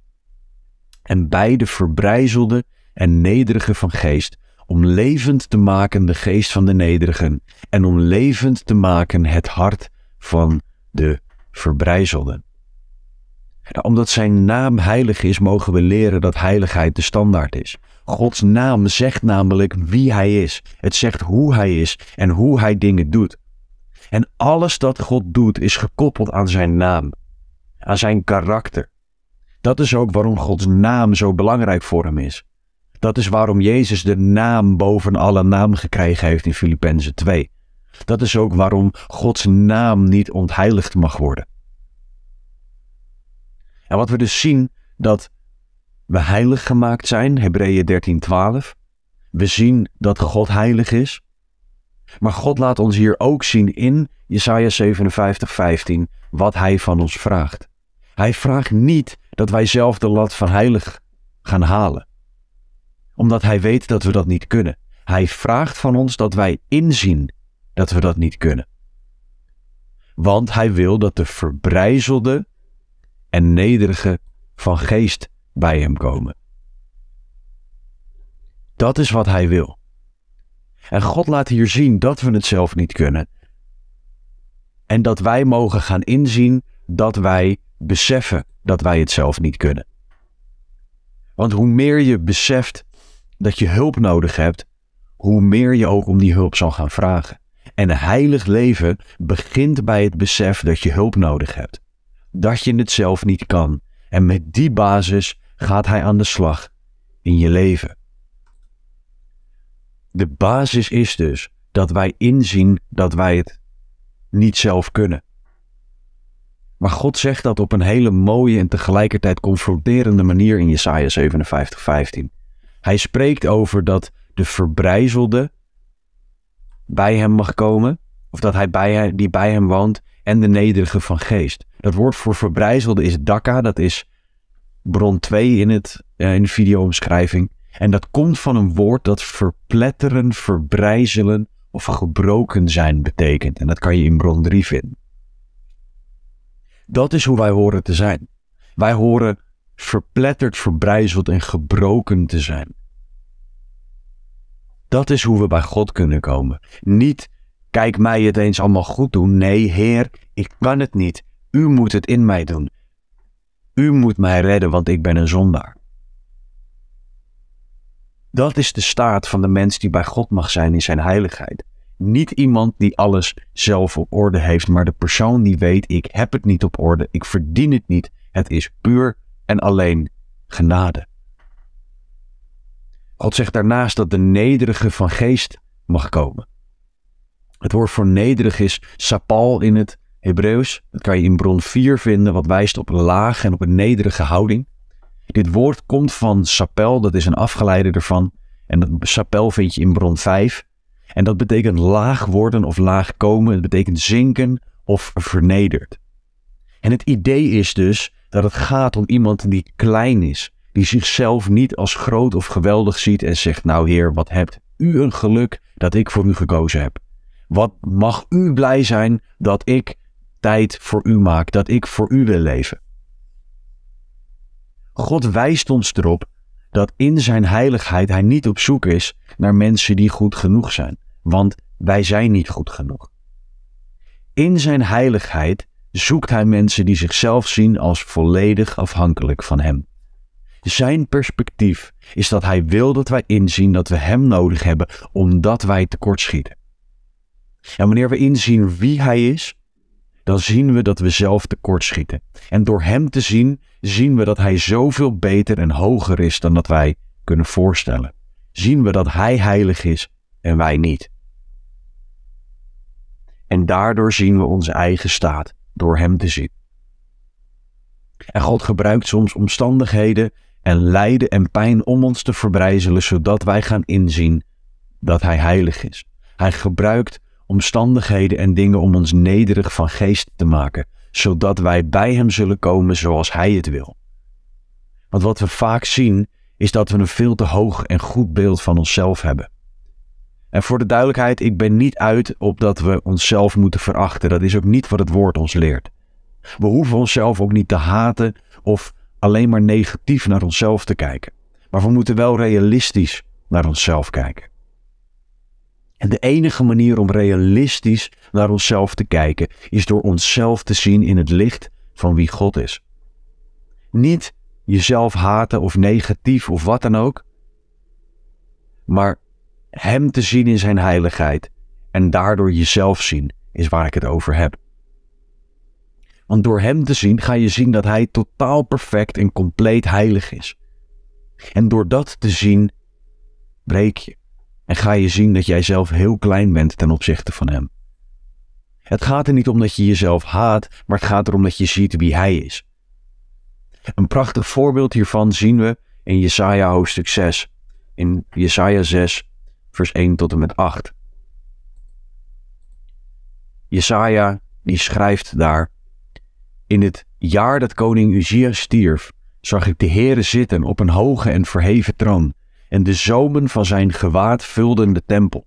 En bij de verbrijzelde en nederige van geest, om levend te maken de geest van de nederigen en om levend te maken het hart van de verbrijzelden. Nou, omdat zijn naam heilig is, mogen we leren dat heiligheid de standaard is. Gods naam zegt namelijk wie hij is. Het zegt hoe hij is en hoe hij dingen doet. En alles dat God doet is gekoppeld aan zijn naam, aan zijn karakter. Dat is ook waarom Gods naam zo belangrijk voor hem is. Dat is waarom Jezus de naam boven alle naam gekregen heeft in Filippenzen 2. Dat is ook waarom Gods naam niet ontheiligd mag worden. En nou, wat we dus zien, dat we heilig gemaakt zijn, Hebreeën 13, 12. We zien dat God heilig is. Maar God laat ons hier ook zien in Jesaja 57, 15 wat Hij van ons vraagt. Hij vraagt niet dat wij zelf de lat van heilig gaan halen, omdat Hij weet dat we dat niet kunnen. Hij vraagt van ons dat wij inzien dat we dat niet kunnen. Want Hij wil dat de verbrijzelde en nederige van geest bij hem komen. Dat is wat hij wil. En God laat hier zien dat we het zelf niet kunnen. En dat wij mogen gaan inzien dat wij beseffen dat wij het zelf niet kunnen. Want hoe meer je beseft dat je hulp nodig hebt, hoe meer je ook om die hulp zal gaan vragen. En heilig leven begint bij het besef dat je hulp nodig hebt dat je het zelf niet kan. En met die basis gaat hij aan de slag in je leven. De basis is dus dat wij inzien dat wij het niet zelf kunnen. Maar God zegt dat op een hele mooie en tegelijkertijd confronterende manier in Jesaja 57:15. Hij spreekt over dat de verbrijzelde bij hem mag komen, of dat hij bij, die bij hem woont, en de nederige van geest. Dat woord voor verbrijzelde is dakka, dat is bron 2 in, het, eh, in de videoomschrijving. En dat komt van een woord dat verpletteren, verbrijzelen of gebroken zijn betekent. En dat kan je in bron 3 vinden. Dat is hoe wij horen te zijn. Wij horen verpletterd, verbrijzeld en gebroken te zijn. Dat is hoe we bij God kunnen komen. Niet kijk mij het eens allemaal goed doen. Nee, Heer, ik kan het niet. U moet het in mij doen. U moet mij redden, want ik ben een zondaar. Dat is de staat van de mens die bij God mag zijn in zijn heiligheid. Niet iemand die alles zelf op orde heeft, maar de persoon die weet: ik heb het niet op orde, ik verdien het niet. Het is puur en alleen genade. God zegt daarnaast dat de nederige van geest mag komen. Het woord voor nederig is sapal in het Hebreeuws. Dat kan je in bron 4 vinden, wat wijst op een laag en op een nederige houding. Dit woord komt van sapel, dat is een afgeleide ervan. En dat sapel vind je in bron 5. En dat betekent laag worden of laag komen. Het betekent zinken of vernederd. En het idee is dus dat het gaat om iemand die klein is. Die zichzelf niet als groot of geweldig ziet en zegt: Nou, Heer, wat hebt u een geluk dat ik voor u gekozen heb. Wat mag u blij zijn dat ik tijd voor u maak, dat ik voor u wil leven? God wijst ons erop dat in zijn heiligheid hij niet op zoek is naar mensen die goed genoeg zijn, want wij zijn niet goed genoeg. In zijn heiligheid zoekt hij mensen die zichzelf zien als volledig afhankelijk van hem. Zijn perspectief is dat hij wil dat wij inzien dat we hem nodig hebben omdat wij tekortschieten. En wanneer we inzien wie Hij is, dan zien we dat we zelf tekortschieten. En door Hem te zien, zien we dat Hij zoveel beter en hoger is dan dat wij kunnen voorstellen. Zien we dat Hij heilig is en wij niet. En daardoor zien we onze eigen staat door Hem te zien. En God gebruikt soms omstandigheden en lijden en pijn om ons te verbrijzelen, zodat wij gaan inzien dat Hij heilig is. Hij gebruikt omstandigheden en dingen om ons nederig van geest te maken, zodat wij bij Hem zullen komen zoals Hij het wil. Want wat we vaak zien, is dat we een veel te hoog en goed beeld van onszelf hebben. En voor de duidelijkheid, ik ben niet uit op dat we onszelf moeten verachten. Dat is ook niet wat het woord ons leert. We hoeven onszelf ook niet te haten of alleen maar negatief naar onszelf te kijken. Maar we moeten wel realistisch naar onszelf kijken. En de enige manier om realistisch naar onszelf te kijken is door onszelf te zien in het licht van wie God is. Niet jezelf haten of negatief of wat dan ook, maar Hem te zien in Zijn heiligheid en daardoor jezelf zien is waar ik het over heb. Want door Hem te zien ga je zien dat Hij totaal perfect en compleet heilig is. En door dat te zien breek je. En ga je zien dat jij zelf heel klein bent ten opzichte van hem. Het gaat er niet om dat je jezelf haat, maar het gaat erom dat je ziet wie hij is. Een prachtig voorbeeld hiervan zien we in Jesaja hoofdstuk 6, in Jesaja 6, vers 1 tot en met 8. Jesaja die schrijft daar: In het jaar dat koning Uzia stierf, zag ik de Heere zitten op een hoge en verheven troon en de zomen van zijn gewaad vulden de tempel.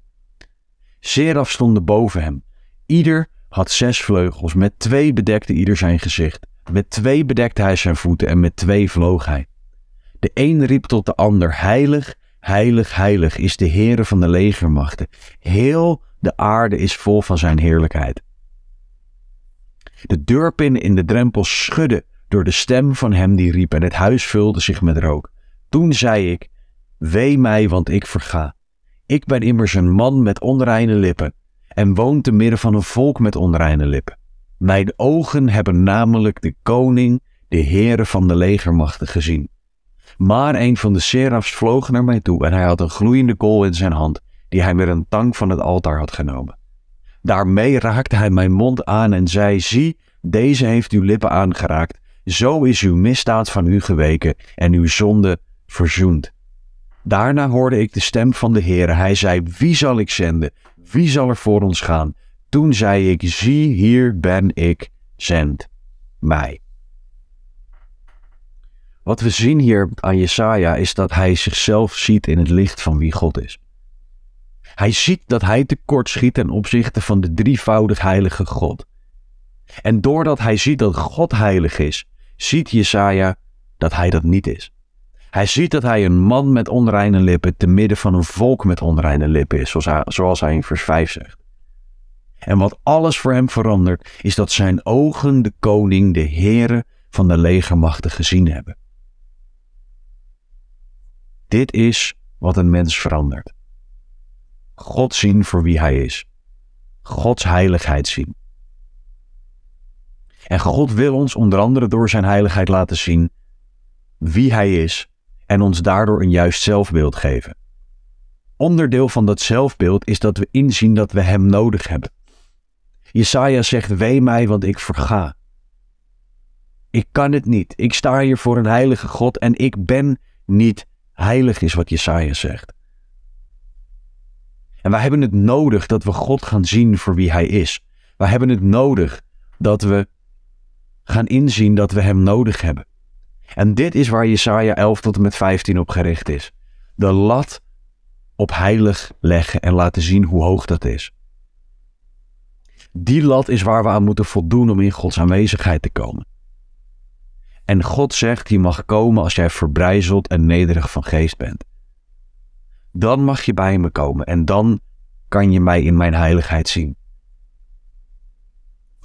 Seraf stonden boven hem. Ieder had zes vleugels, met twee bedekte ieder zijn gezicht. Met twee bedekte hij zijn voeten en met twee vloog hij. De een riep tot de ander, heilig, heilig, heilig is de Heere van de legermachten. Heel de aarde is vol van zijn heerlijkheid. De deurpinnen in de drempel schudden door de stem van hem die riep en het huis vulde zich met rook. Toen zei ik, Wee mij, want ik verga. Ik ben immers een man met onreine lippen en woon te midden van een volk met onreine lippen. Mijn ogen hebben namelijk de koning, de Heere van de legermachten gezien. Maar een van de serafs vloog naar mij toe en hij had een gloeiende kool in zijn hand, die hij met een tang van het altaar had genomen. Daarmee raakte hij mijn mond aan en zei: Zie, deze heeft uw lippen aangeraakt. Zo is uw misdaad van u geweken en uw zonde verzoend. Daarna hoorde ik de stem van de Heer. Hij zei, wie zal ik zenden? Wie zal er voor ons gaan? Toen zei ik, zie, hier ben ik, zend mij. Wat we zien hier aan Jesaja is dat hij zichzelf ziet in het licht van wie God is. Hij ziet dat hij tekort schiet ten opzichte van de drievoudig heilige God. En doordat hij ziet dat God heilig is, ziet Jesaja dat hij dat niet is. Hij ziet dat hij een man met onreine lippen te midden van een volk met onreine lippen is, zoals hij, zoals hij in vers 5 zegt. En wat alles voor hem verandert, is dat zijn ogen de koning, de here van de legermachten gezien hebben. Dit is wat een mens verandert. God zien voor wie hij is. Gods heiligheid zien. En God wil ons onder andere door zijn heiligheid laten zien wie hij is en ons daardoor een juist zelfbeeld geven. Onderdeel van dat zelfbeeld is dat we inzien dat we Hem nodig hebben. Jesaja zegt: Wee mij, want ik verga. Ik kan het niet. Ik sta hier voor een heilige God en ik ben niet heilig, is wat Jesaja zegt. En wij hebben het nodig dat we God gaan zien voor wie Hij is. Wij hebben het nodig dat we gaan inzien dat we Hem nodig hebben. En dit is waar Jesaja 11 tot en met 15 op gericht is. De lat op heilig leggen en laten zien hoe hoog dat is. Die lat is waar we aan moeten voldoen om in Gods aanwezigheid te komen. En God zegt, je mag komen als jij verbrijzeld en nederig van geest bent. Dan mag je bij me komen en dan kan je mij in mijn heiligheid zien.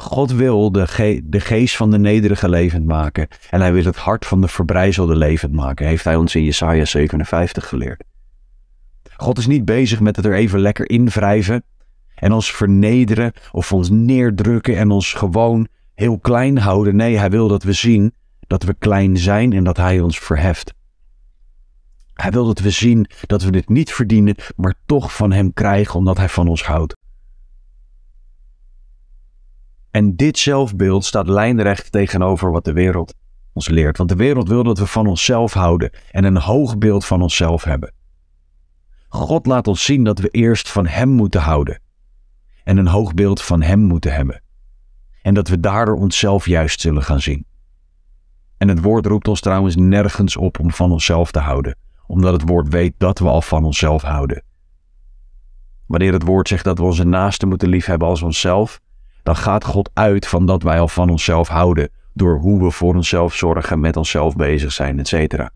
God wil de, de, geest van de nederige levend maken. En hij wil het hart van de verbrijzelde levend maken. Heeft hij ons in Jesaja 57 geleerd. God is niet bezig met het er even lekker invrijven. En ons vernederen of ons neerdrukken en ons gewoon heel klein houden. Nee, hij wil dat we zien dat we klein zijn en dat hij ons verheft. Hij wil dat we zien dat we dit niet verdienen, maar toch van hem krijgen omdat hij van ons houdt. En dit zelfbeeld staat lijnrecht tegenover wat de wereld ons leert. Want de wereld wil dat we van onszelf houden en een hoog beeld van onszelf hebben. God laat ons zien dat we eerst van Hem moeten houden en een hoog beeld van Hem moeten hebben. En dat we daardoor onszelf juist zullen gaan zien. En het woord roept ons trouwens nergens op om van onszelf te houden, omdat het woord weet dat we al van onszelf houden. Wanneer het woord zegt dat we onze naasten moeten liefhebben als onszelf, dan gaat God uit van dat wij al van onszelf houden. Door hoe we voor onszelf zorgen, met onszelf bezig zijn, etc.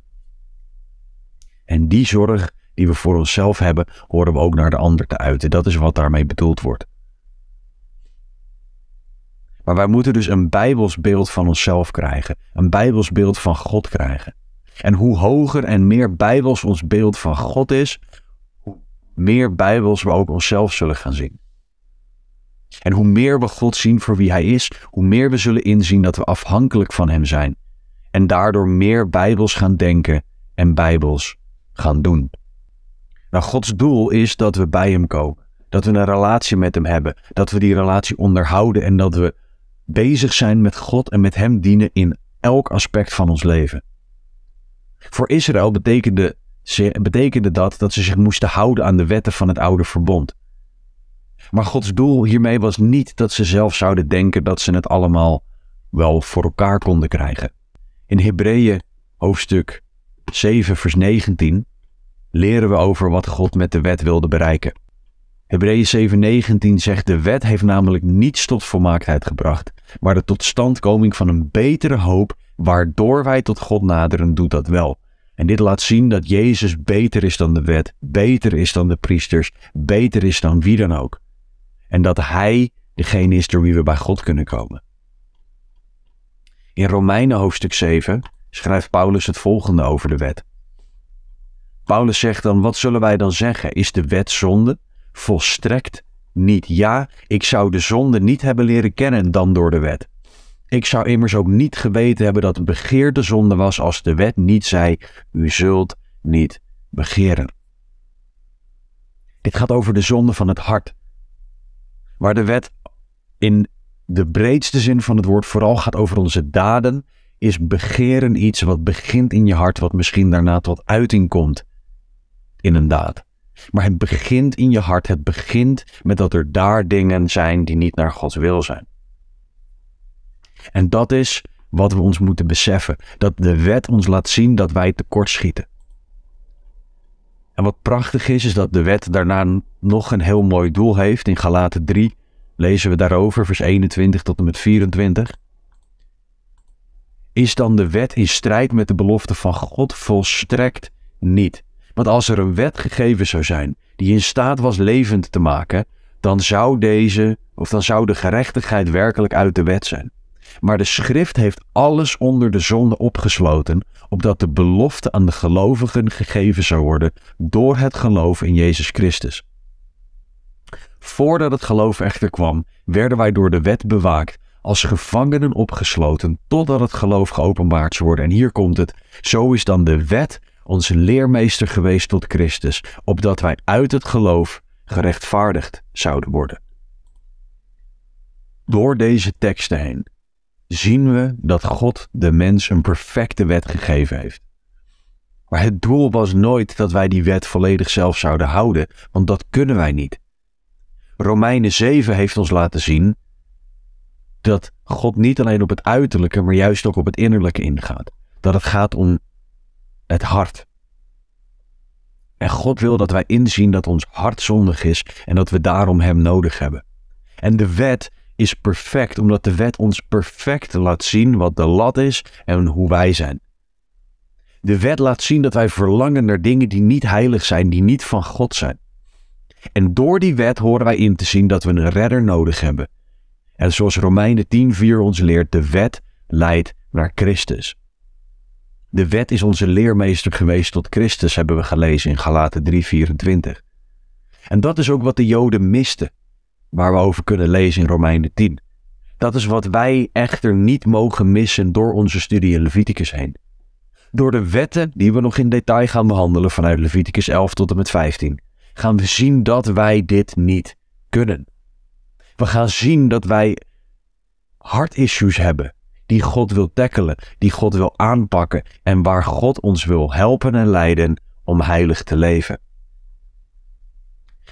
En die zorg die we voor onszelf hebben, horen we ook naar de ander te uiten. Dat is wat daarmee bedoeld wordt. Maar wij moeten dus een Bijbels beeld van onszelf krijgen, een Bijbels beeld van God krijgen. En hoe hoger en meer Bijbels ons beeld van God is, hoe meer Bijbels we ook onszelf zullen gaan zien. En hoe meer we God zien voor wie Hij is, hoe meer we zullen inzien dat we afhankelijk van Hem zijn. En daardoor meer bijbels gaan denken en bijbels gaan doen. Nou, Gods doel is dat we bij Hem komen. Dat we een relatie met Hem hebben. Dat we die relatie onderhouden en dat we bezig zijn met God en met Hem dienen in elk aspect van ons leven. Voor Israël betekende, betekende dat dat ze zich moesten houden aan de wetten van het oude verbond. Maar Gods doel hiermee was niet dat ze zelf zouden denken dat ze het allemaal wel voor elkaar konden krijgen. In Hebreeën hoofdstuk 7, vers 19 leren we over wat God met de wet wilde bereiken. Hebreeën 7:19 zegt: De wet heeft namelijk niets tot volmaaktheid gebracht, maar de totstandkoming van een betere hoop, waardoor wij tot God naderen, doet dat wel. En dit laat zien dat Jezus beter is dan de wet, beter is dan de priesters, beter is dan wie dan ook. En dat Hij degene is door wie we bij God kunnen komen. In Romeinen hoofdstuk 7 schrijft Paulus het volgende over de wet. Paulus zegt dan, wat zullen wij dan zeggen? Is de wet zonde? Volstrekt niet. Ja, ik zou de zonde niet hebben leren kennen dan door de wet. Ik zou immers ook niet geweten hebben dat het begeerde zonde was als de wet niet zei, u zult niet begeren. Dit gaat over de zonde van het hart. Waar de wet in de breedste zin van het woord vooral gaat over onze daden, is begeren iets wat begint in je hart, wat misschien daarna tot uiting komt in een daad. Maar het begint in je hart, het begint met dat er daar dingen zijn die niet naar Gods wil zijn. En dat is wat we ons moeten beseffen, dat de wet ons laat zien dat wij tekortschieten. En wat prachtig is, is dat de wet daarna nog een heel mooi doel heeft. In Galaten 3 lezen we daarover, vers 21 tot en met 24. Is dan de wet in strijd met de belofte van God? Volstrekt niet. Want als er een wet gegeven zou zijn die in staat was levend te maken, dan zou deze, of dan zou de gerechtigheid werkelijk uit de wet zijn. Maar de schrift heeft alles onder de zonde opgesloten, opdat de belofte aan de gelovigen gegeven zou worden door het geloof in Jezus Christus. Voordat het geloof echter kwam, werden wij door de wet bewaakt, als gevangenen opgesloten, totdat het geloof geopenbaard zou worden. En hier komt het, zo is dan de wet onze leermeester geweest tot Christus, opdat wij uit het geloof gerechtvaardigd zouden worden. Door deze teksten heen zien we dat God de mens een perfecte wet gegeven heeft. Maar het doel was nooit dat wij die wet volledig zelf zouden houden, want dat kunnen wij niet. Romeinen 7 heeft ons laten zien dat God niet alleen op het uiterlijke, maar juist ook op het innerlijke ingaat. Dat het gaat om het hart. En God wil dat wij inzien dat ons hart zondig is en dat we daarom Hem nodig hebben. En de wet is perfect, omdat de wet ons perfect laat zien wat de lat is en hoe wij zijn. De wet laat zien dat wij verlangen naar dingen die niet heilig zijn, die niet van God zijn. En door die wet horen wij in te zien dat we een redder nodig hebben. En zoals Romeinen 10:4 ons leert, de wet leidt naar Christus. De wet is onze leermeester geweest tot Christus, hebben we gelezen in Galaten 3:24. En dat is ook wat de Joden misten waar we over kunnen lezen in Romeinen 10. Dat is wat wij echter niet mogen missen door onze studie in Leviticus heen. Door de wetten die we nog in detail gaan behandelen vanuit Leviticus 11 tot en met 15, gaan we zien dat wij dit niet kunnen. We gaan zien dat wij hartissues hebben die God wil tackelen, die God wil aanpakken en waar God ons wil helpen en leiden om heilig te leven.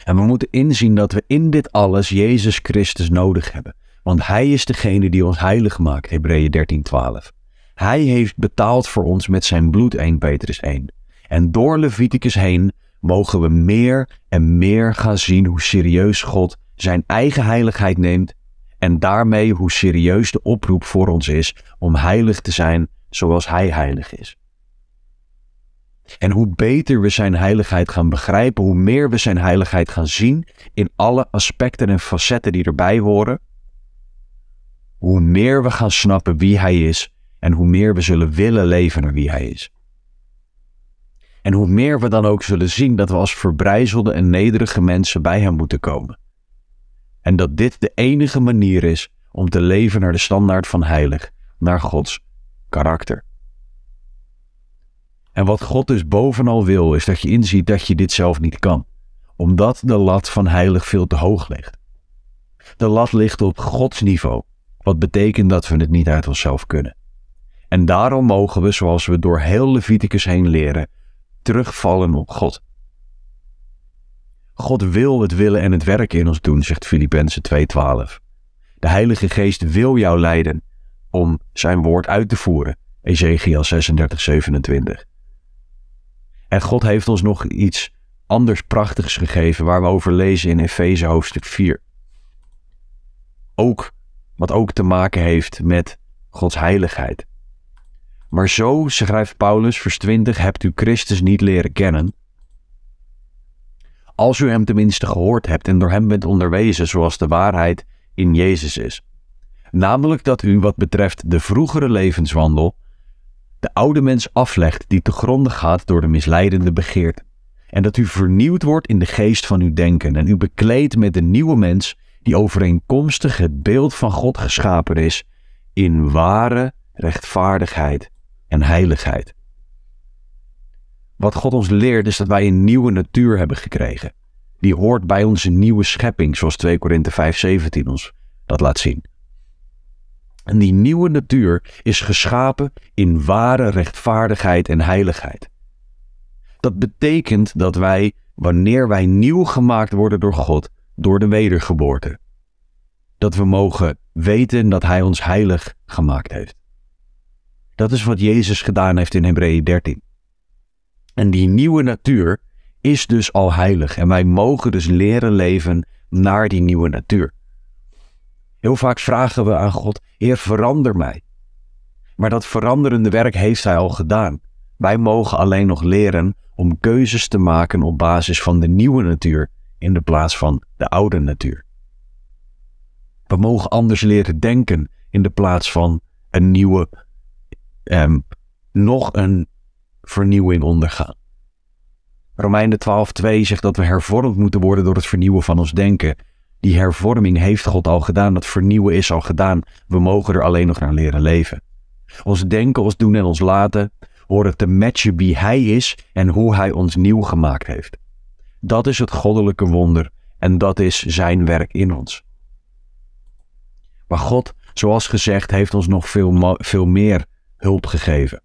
En we moeten inzien dat we in dit alles Jezus Christus nodig hebben. Want Hij is degene die ons heilig maakt, Hebreeën 13, 12. Hij heeft betaald voor ons met zijn bloed, 1 Petrus 1. En door Leviticus heen mogen we meer en meer gaan zien hoe serieus God zijn eigen heiligheid neemt en daarmee hoe serieus de oproep voor ons is om heilig te zijn zoals Hij heilig is. En hoe beter we zijn heiligheid gaan begrijpen, hoe meer we zijn heiligheid gaan zien in alle aspecten en facetten die erbij horen, hoe meer we gaan snappen wie Hij is en hoe meer we zullen willen leven naar wie Hij is. En hoe meer we dan ook zullen zien dat we als verbrijzelde en nederige mensen bij Hem moeten komen. En dat dit de enige manier is om te leven naar de standaard van heilig, naar Gods karakter. En wat God dus bovenal wil, is dat je inziet dat je dit zelf niet kan. Omdat de lat van heilig veel te hoog ligt. De lat ligt op Gods niveau, wat betekent dat we het niet uit onszelf kunnen. En daarom mogen we, zoals we door heel Leviticus heen leren, terugvallen op God. God wil het willen en het werken in ons doen, zegt Filippenzen 2:12. De Heilige Geest wil jou leiden om zijn woord uit te voeren, Ezekiel 36:27. En God heeft ons nog iets anders prachtigs gegeven, waar we over lezen in Efeze hoofdstuk 4. Ook, wat ook te maken heeft met Gods heiligheid. Maar zo, schrijft Paulus, vers 20, hebt u Christus niet leren kennen. Als u hem tenminste gehoord hebt en door hem bent onderwezen zoals de waarheid in Jezus is. Namelijk dat u wat betreft de vroegere levenswandel de oude mens aflegt die te gronde gaat door de misleidende begeerte. En dat u vernieuwd wordt in de geest van uw denken en u bekleedt met de nieuwe mens die overeenkomstig het beeld van God geschapen is in ware rechtvaardigheid en heiligheid. Wat God ons leert is dat wij een nieuwe natuur hebben gekregen. Die hoort bij onze nieuwe schepping, zoals 2 Korinthe 5:17 ons dat laat zien. En die nieuwe natuur is geschapen in ware rechtvaardigheid en heiligheid. Dat betekent dat wij, wanneer wij nieuw gemaakt worden door God, door de wedergeboorte, dat we mogen weten dat Hij ons heilig gemaakt heeft. Dat is wat Jezus gedaan heeft in Hebreeën 13. En die nieuwe natuur is dus al heilig en wij mogen dus leren leven naar die nieuwe natuur. Heel vaak vragen we aan God, Heer, verander mij. Maar dat veranderende werk heeft Hij al gedaan. Wij mogen alleen nog leren om keuzes te maken op basis van de nieuwe natuur in de plaats van de oude natuur. We mogen anders leren denken in de plaats van een nieuwe, eh, nog een vernieuwing ondergaan. Romeinen 12:2 zegt dat we hervormd moeten worden door het vernieuwen van ons denken. Die hervorming heeft God al gedaan, dat vernieuwen is al gedaan. We mogen er alleen nog naar leren leven. Ons denken, ons doen en ons laten horen te matchen wie Hij is en hoe Hij ons nieuw gemaakt heeft. Dat is het goddelijke wonder en dat is Zijn werk in ons. Maar God, zoals gezegd, heeft ons nog veel, veel meer hulp gegeven.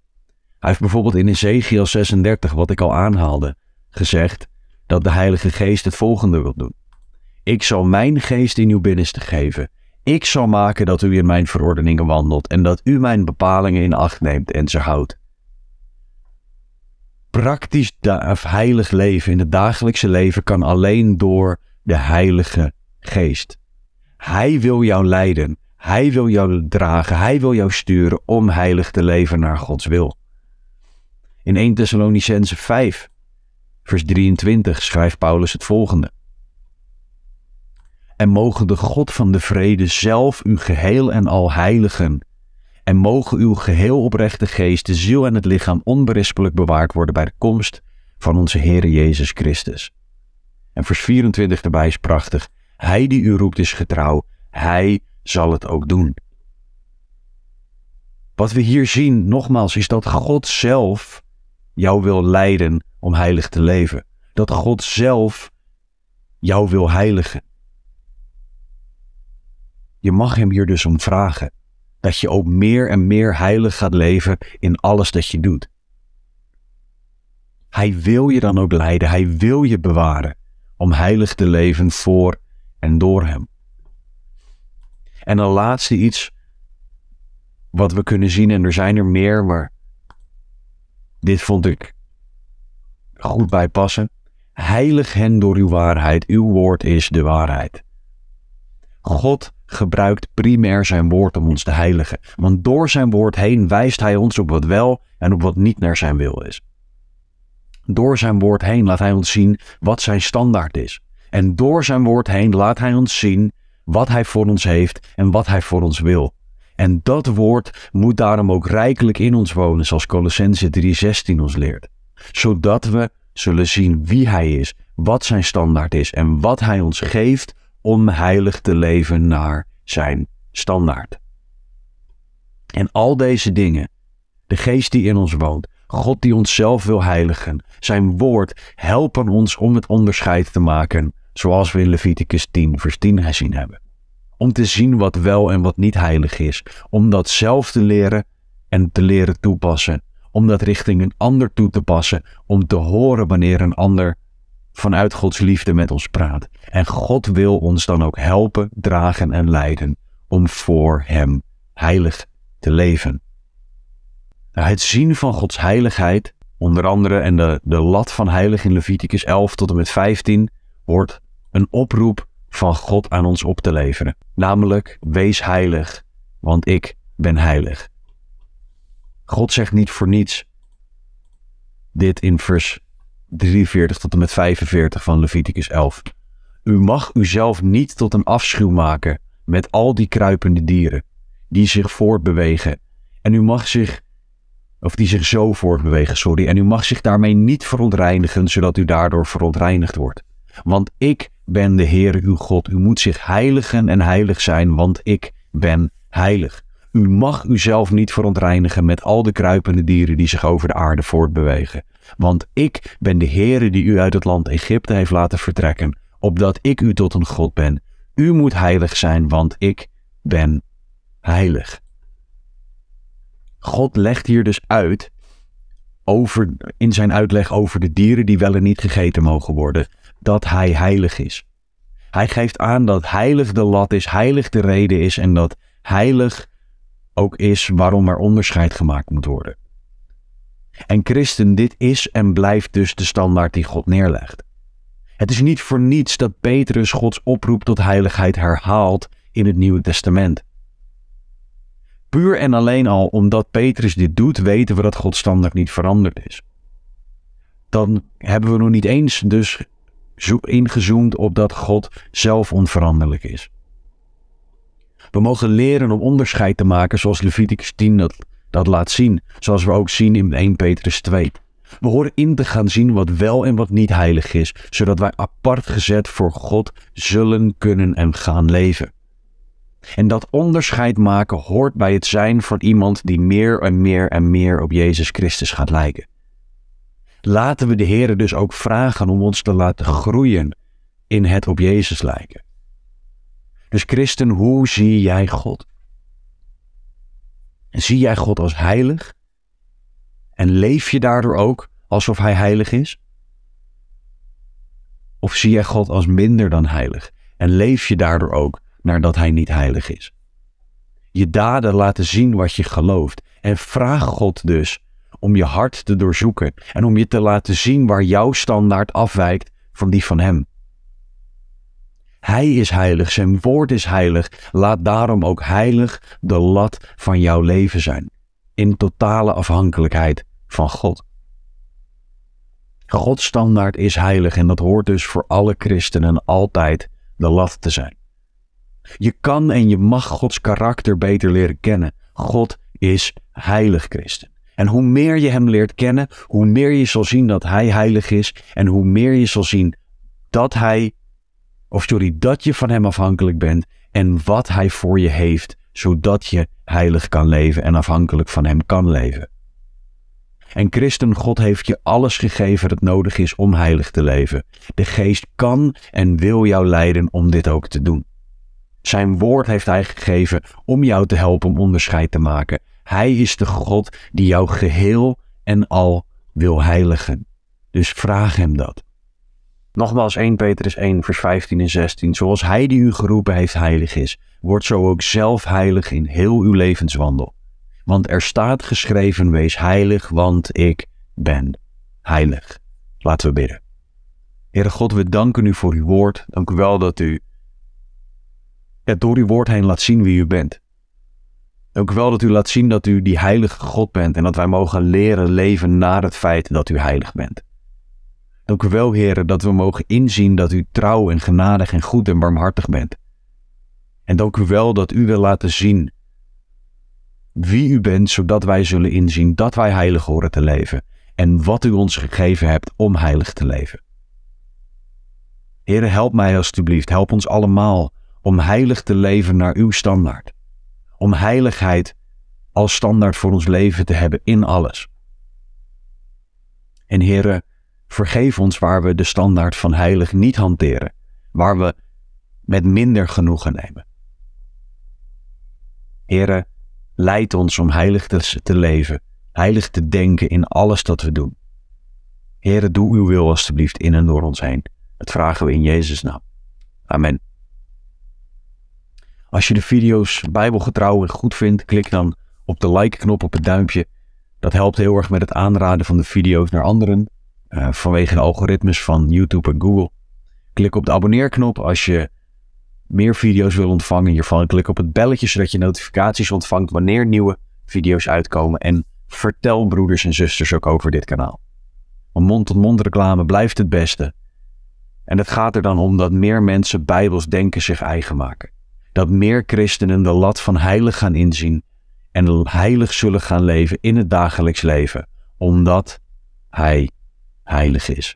Hij heeft bijvoorbeeld in Ezekiel 36, wat ik al aanhaalde, gezegd dat de Heilige Geest het volgende wil doen. Ik zal mijn geest in uw binnenste geven. Ik zal maken dat u in mijn verordeningen wandelt en dat u mijn bepalingen in acht neemt en ze houdt. Praktisch heilig leven in het dagelijkse leven kan alleen door de Heilige Geest. Hij wil jou leiden, Hij wil jou dragen, Hij wil jou sturen om heilig te leven naar Gods wil. In 1 Thessalonicense 5, vers 23 schrijft Paulus het volgende. En mogen de God van de vrede zelf u geheel en al heiligen. En mogen uw geheel oprechte geest, de ziel en het lichaam onberispelijk bewaard worden bij de komst van onze Heere Jezus Christus. En vers 24 daarbij is prachtig. Hij die u roept is getrouw, hij zal het ook doen. Wat we hier zien, nogmaals, is dat God zelf jou wil leiden om heilig te leven. Dat God zelf jou wil heiligen. Je mag hem hier dus om vragen. Dat je ook meer en meer heilig gaat leven in alles dat je doet. Hij wil je dan ook leiden. Hij wil je bewaren om heilig te leven voor en door hem. En dan laatste iets wat we kunnen zien, en er zijn er meer, maar dit vond ik goed bij passen. Heilig hen door uw waarheid. Uw woord is de waarheid. God gebruikt primair zijn woord om ons te heiligen. Want door zijn woord heen wijst hij ons op wat wel en op wat niet naar zijn wil is. Door zijn woord heen laat hij ons zien wat zijn standaard is. En door zijn woord heen laat hij ons zien wat hij voor ons heeft en wat hij voor ons wil. En dat woord moet daarom ook rijkelijk in ons wonen, zoals Colossense 3:16 ons leert. Zodat we zullen zien wie hij is, wat zijn standaard is en wat hij ons geeft om heilig te leven naar zijn standaard. En al deze dingen, de geest die in ons woont, God die onszelf wil heiligen, zijn woord helpen ons om het onderscheid te maken, zoals we in Leviticus 10, vers 10 gezien hebben. Om te zien wat wel en wat niet heilig is, om dat zelf te leren en te leren toepassen, om dat richting een ander toe te passen, om te horen wanneer een ander vanuit Gods liefde met ons praat. En God wil ons dan ook helpen, dragen en leiden om voor Hem heilig te leven. Nou, het zien van Gods heiligheid, onder andere en de, de lat van heilig in Leviticus 11 tot en met 15, wordt een oproep van God aan ons op te leveren. Namelijk, wees heilig, want ik ben heilig. God zegt niet voor niets dit in vers 43 tot en met 45 van Leviticus 11. U mag uzelf niet tot een afschuw maken met al die kruipende dieren die zich voortbewegen. En u mag zich, of die zich zo voortbewegen, sorry. En u mag zich daarmee niet verontreinigen, zodat u daardoor verontreinigd wordt. Want ik ben de Heer uw God. U moet zich heiligen en heilig zijn, want ik ben heilig. U mag uzelf niet verontreinigen met al de kruipende dieren die zich over de aarde voortbewegen. Want ik ben de Heere die u uit het land Egypte heeft laten vertrekken, opdat ik u tot een God ben. U moet heilig zijn, want ik ben heilig. God legt hier dus uit, over, in zijn uitleg over de dieren die wel en niet gegeten mogen worden, dat hij heilig is. Hij geeft aan dat heilig de lat is, heilig de reden is en dat heilig ook is waarom er onderscheid gemaakt moet worden. En christen, dit is en blijft dus de standaard die God neerlegt. Het is niet voor niets dat Petrus Gods oproep tot heiligheid herhaalt in het Nieuwe Testament. Puur en alleen al omdat Petrus dit doet, weten we dat Gods standaard niet veranderd is. Dan hebben we nog niet eens dus ingezoomd op dat God zelf onveranderlijk is. We mogen leren om onderscheid te maken zoals Leviticus 10 dat dat laat zien, zoals we ook zien in 1 Petrus 2. We horen in te gaan zien wat wel en wat niet heilig is, zodat wij apart gezet voor God zullen kunnen en gaan leven. En dat onderscheid maken hoort bij het zijn van iemand die meer en meer en meer op Jezus Christus gaat lijken. Laten we de Heer dus ook vragen om ons te laten groeien in het op Jezus lijken. Dus christen, hoe zie jij God? En zie jij God als heilig? En leef je daardoor ook alsof Hij heilig is? Of zie jij God als minder dan heilig? En leef je daardoor ook naar dat Hij niet heilig is? Je daden laten zien wat je gelooft. En vraag God dus om je hart te doorzoeken en om je te laten zien waar jouw standaard afwijkt van die van Hem. Hij is heilig, zijn woord is heilig. Laat daarom ook heilig de lat van jouw leven zijn. In totale afhankelijkheid van God. Gods standaard is heilig en dat hoort dus voor alle christenen altijd de lat te zijn. Je kan en je mag Gods karakter beter leren kennen. God is heilig, christen. En hoe meer je Hem leert kennen, hoe meer je zal zien dat Hij heilig is en hoe meer je zal zien dat Hij of sorry, dat je van Hem afhankelijk bent en wat Hij voor je heeft, zodat je heilig kan leven en afhankelijk van Hem kan leven. En christen, God heeft je alles gegeven dat nodig is om heilig te leven. De geest kan en wil jou leiden om dit ook te doen. Zijn woord heeft hij gegeven om jou te helpen om onderscheid te maken. Hij is de God die jou geheel en al wil heiligen. Dus vraag hem dat. Nogmaals, 1 Petrus 1, vers 15 en 16. Zoals hij die u geroepen heeft heilig is, wordt zo ook zelf heilig in heel uw levenswandel. Want er staat geschreven, wees heilig, want ik ben heilig. Laten we bidden. Heere God, we danken u voor uw woord. Dank u wel dat u het door uw woord heen laat zien wie u bent. Dank u wel dat u laat zien dat u die heilige God bent en dat wij mogen leren leven naar het feit dat u heilig bent. Dank u wel, heren, dat we mogen inzien dat u trouw en genadig en goed en barmhartig bent. En dank u wel dat u wil laten zien wie u bent, zodat wij zullen inzien dat wij heilig horen te leven en wat u ons gegeven hebt om heilig te leven. Heren, help mij alstublieft, help ons allemaal om heilig te leven naar uw standaard. Om heiligheid als standaard voor ons leven te hebben in alles. En heren, Vergeef ons waar we de standaard van heilig niet hanteren, waar we met minder genoegen nemen. Here, leid ons om heilig te leven, heilig te denken in alles dat we doen. Here, doe uw wil alstublieft in en door ons heen. Dat vragen we in Jezus' naam. Amen. Als je de video's bijbelgetrouw goed vindt, klik dan op de like-knop op het duimpje. Dat helpt heel erg met het aanraden van de video's naar anderen. Eh, vanwege de algoritmes van YouTube en Google. Klik op de abonneerknop als je meer video's wil ontvangen hiervan. Klik op het belletje zodat je notificaties ontvangt wanneer nieuwe video's uitkomen. En vertel broeders en zusters ook over dit kanaal. Want mond-tot-mond reclame blijft het beste. En het gaat er dan om dat meer mensen bijbels denken zich eigen maken. Dat meer christenen de lat van heilig gaan inzien en heilig zullen gaan leven in het dagelijks leven, omdat hij heilig is.